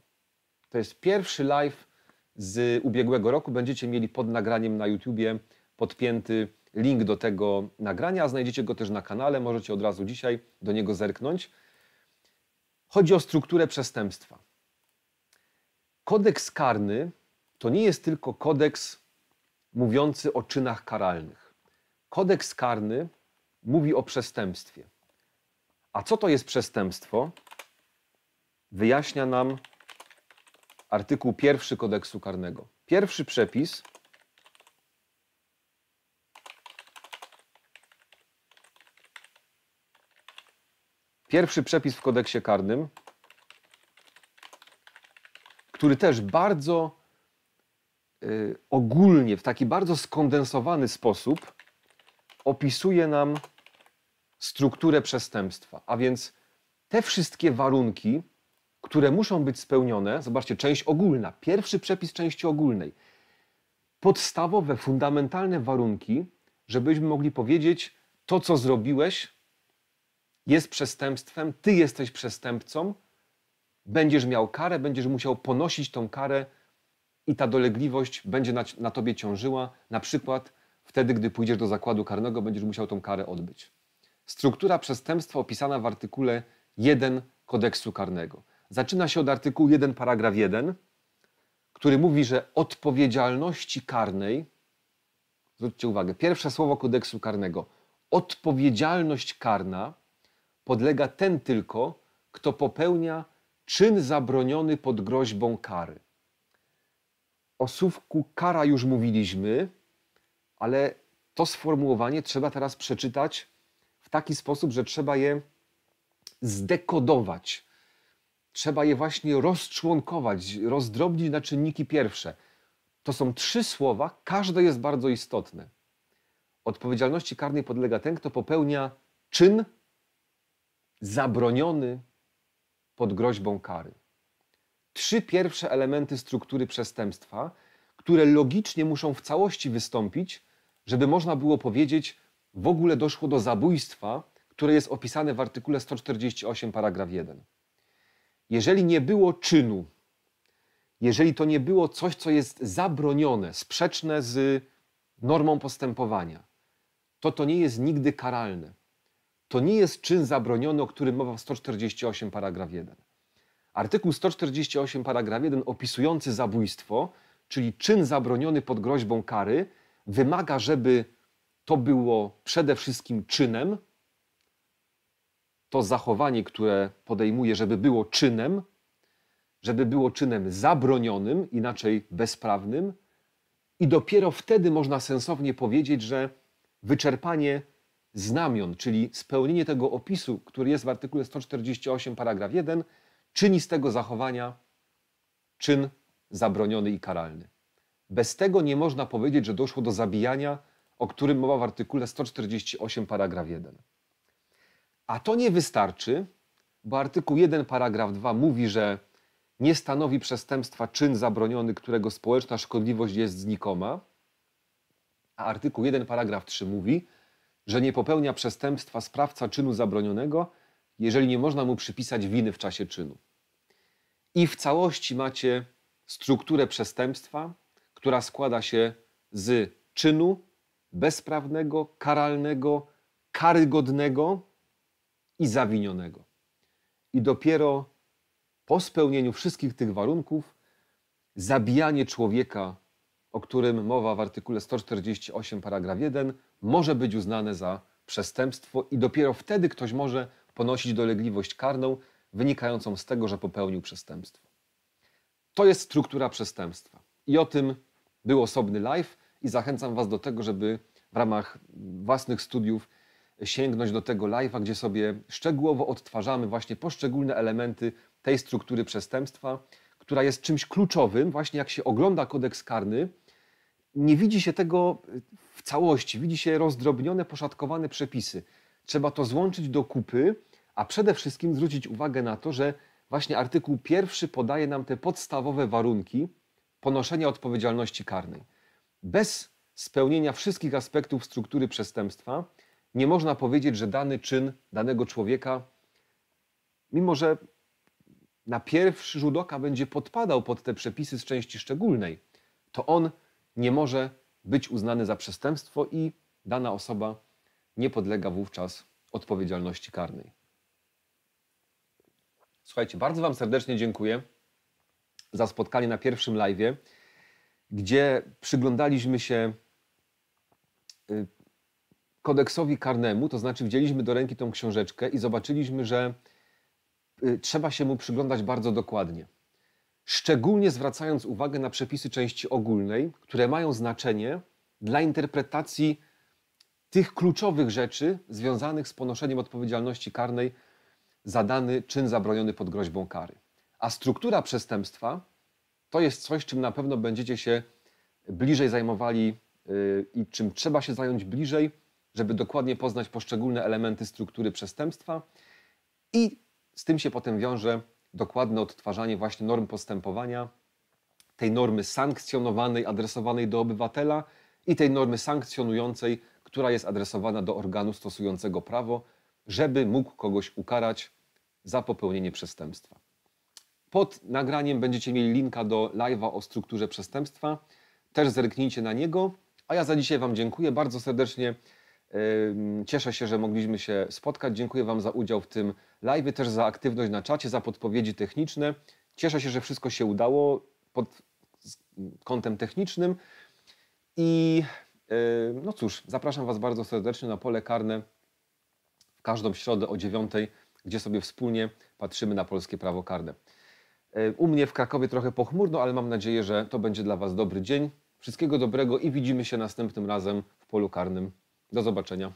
To jest pierwszy live z ubiegłego roku. Będziecie mieli pod nagraniem na YouTubie podpięty link do tego nagrania, a znajdziecie go też na kanale. Możecie od razu dzisiaj do niego zerknąć. Chodzi o strukturę przestępstwa kodeks karny to nie jest tylko kodeks mówiący o czynach karalnych. Kodeks karny mówi o przestępstwie. A co to jest przestępstwo? Wyjaśnia nam artykuł pierwszy kodeksu karnego. Pierwszy przepis Pierwszy przepis w kodeksie karnym który też bardzo y, ogólnie, w taki bardzo skondensowany sposób opisuje nam strukturę przestępstwa. A więc te wszystkie warunki, które muszą być spełnione, zobaczcie, część ogólna, pierwszy przepis części ogólnej, podstawowe, fundamentalne warunki, żebyśmy mogli powiedzieć, to co zrobiłeś jest przestępstwem, ty jesteś przestępcą, będziesz miał karę, będziesz musiał ponosić tą karę i ta dolegliwość będzie na, na tobie ciążyła. Na przykład wtedy, gdy pójdziesz do zakładu karnego, będziesz musiał tą karę odbyć. Struktura przestępstwa opisana w artykule 1 kodeksu karnego. Zaczyna się od artykułu 1 paragraf 1, który mówi, że odpowiedzialności karnej, zwróćcie uwagę, pierwsze słowo kodeksu karnego, odpowiedzialność karna podlega ten tylko, kto popełnia Czyn zabroniony pod groźbą kary. O słówku kara już mówiliśmy, ale to sformułowanie trzeba teraz przeczytać w taki sposób, że trzeba je zdekodować. Trzeba je właśnie rozczłonkować, rozdrobnić na czynniki pierwsze. To są trzy słowa, każde jest bardzo istotne. Odpowiedzialności karnej podlega ten, kto popełnia czyn zabroniony pod groźbą kary. Trzy pierwsze elementy struktury przestępstwa, które logicznie muszą w całości wystąpić, żeby można było powiedzieć, w ogóle doszło do zabójstwa, które jest opisane w artykule 148 paragraf 1. Jeżeli nie było czynu, jeżeli to nie było coś, co jest zabronione, sprzeczne z normą postępowania, to to nie jest nigdy karalne to nie jest czyn zabroniony, o którym mowa w 148 paragraf 1. Artykuł 148 paragraf 1 opisujący zabójstwo, czyli czyn zabroniony pod groźbą kary, wymaga, żeby to było przede wszystkim czynem, to zachowanie, które podejmuje, żeby było czynem, żeby było czynem zabronionym, inaczej bezprawnym, i dopiero wtedy można sensownie powiedzieć, że wyczerpanie znamion, czyli spełnienie tego opisu, który jest w artykule 148 paragraf 1, czyni z tego zachowania czyn zabroniony i karalny. Bez tego nie można powiedzieć, że doszło do zabijania, o którym mowa w artykule 148 paragraf 1. A to nie wystarczy, bo artykuł 1 paragraf 2 mówi, że nie stanowi przestępstwa czyn zabroniony, którego społeczna szkodliwość jest znikoma, a artykuł 1 paragraf 3 mówi, że nie popełnia przestępstwa sprawca czynu zabronionego, jeżeli nie można mu przypisać winy w czasie czynu. I w całości macie strukturę przestępstwa, która składa się z czynu bezprawnego, karalnego, karygodnego i zawinionego. I dopiero po spełnieniu wszystkich tych warunków, zabijanie człowieka o którym mowa w artykule 148 paragraf 1, może być uznane za przestępstwo i dopiero wtedy ktoś może ponosić dolegliwość karną wynikającą z tego, że popełnił przestępstwo. To jest struktura przestępstwa. I o tym był osobny live i zachęcam Was do tego, żeby w ramach własnych studiów sięgnąć do tego live'a, gdzie sobie szczegółowo odtwarzamy właśnie poszczególne elementy tej struktury przestępstwa, która jest czymś kluczowym, właśnie jak się ogląda kodeks karny, nie widzi się tego w całości, widzi się rozdrobnione, poszatkowane przepisy. Trzeba to złączyć do kupy, a przede wszystkim zwrócić uwagę na to, że właśnie artykuł pierwszy podaje nam te podstawowe warunki ponoszenia odpowiedzialności karnej. Bez spełnienia wszystkich aspektów struktury przestępstwa nie można powiedzieć, że dany czyn danego człowieka, mimo że na pierwszy rzut oka będzie podpadał pod te przepisy z części szczególnej, to on nie może być uznany za przestępstwo i dana osoba nie podlega wówczas odpowiedzialności karnej. Słuchajcie, bardzo Wam serdecznie dziękuję za spotkanie na pierwszym live, gdzie przyglądaliśmy się y, kodeksowi karnemu, to znaczy wzięliśmy do ręki tą książeczkę i zobaczyliśmy, że y, trzeba się mu przyglądać bardzo dokładnie szczególnie zwracając uwagę na przepisy części ogólnej, które mają znaczenie dla interpretacji tych kluczowych rzeczy związanych z ponoszeniem odpowiedzialności karnej za dany czyn zabroniony pod groźbą kary. A struktura przestępstwa to jest coś, czym na pewno będziecie się bliżej zajmowali y, i czym trzeba się zająć bliżej, żeby dokładnie poznać poszczególne elementy struktury przestępstwa. I z tym się potem wiąże dokładne odtwarzanie właśnie norm postępowania, tej normy sankcjonowanej, adresowanej do obywatela i tej normy sankcjonującej, która jest adresowana do organu stosującego prawo, żeby mógł kogoś ukarać za popełnienie przestępstwa. Pod nagraniem będziecie mieli linka do live'a o strukturze przestępstwa. Też zerknijcie na niego. A ja za dzisiaj Wam dziękuję bardzo serdecznie. Cieszę się, że mogliśmy się spotkać. Dziękuję Wam za udział w tym live, też za aktywność na czacie, za podpowiedzi techniczne. Cieszę się, że wszystko się udało pod kątem technicznym. I no cóż, zapraszam Was bardzo serdecznie na pole karne w każdą środę o 9, gdzie sobie wspólnie patrzymy na polskie prawo karne. U mnie w Krakowie trochę pochmurno, ale mam nadzieję, że to będzie dla Was dobry dzień. Wszystkiego dobrego i widzimy się następnym razem w polu karnym. Do zobaczenia.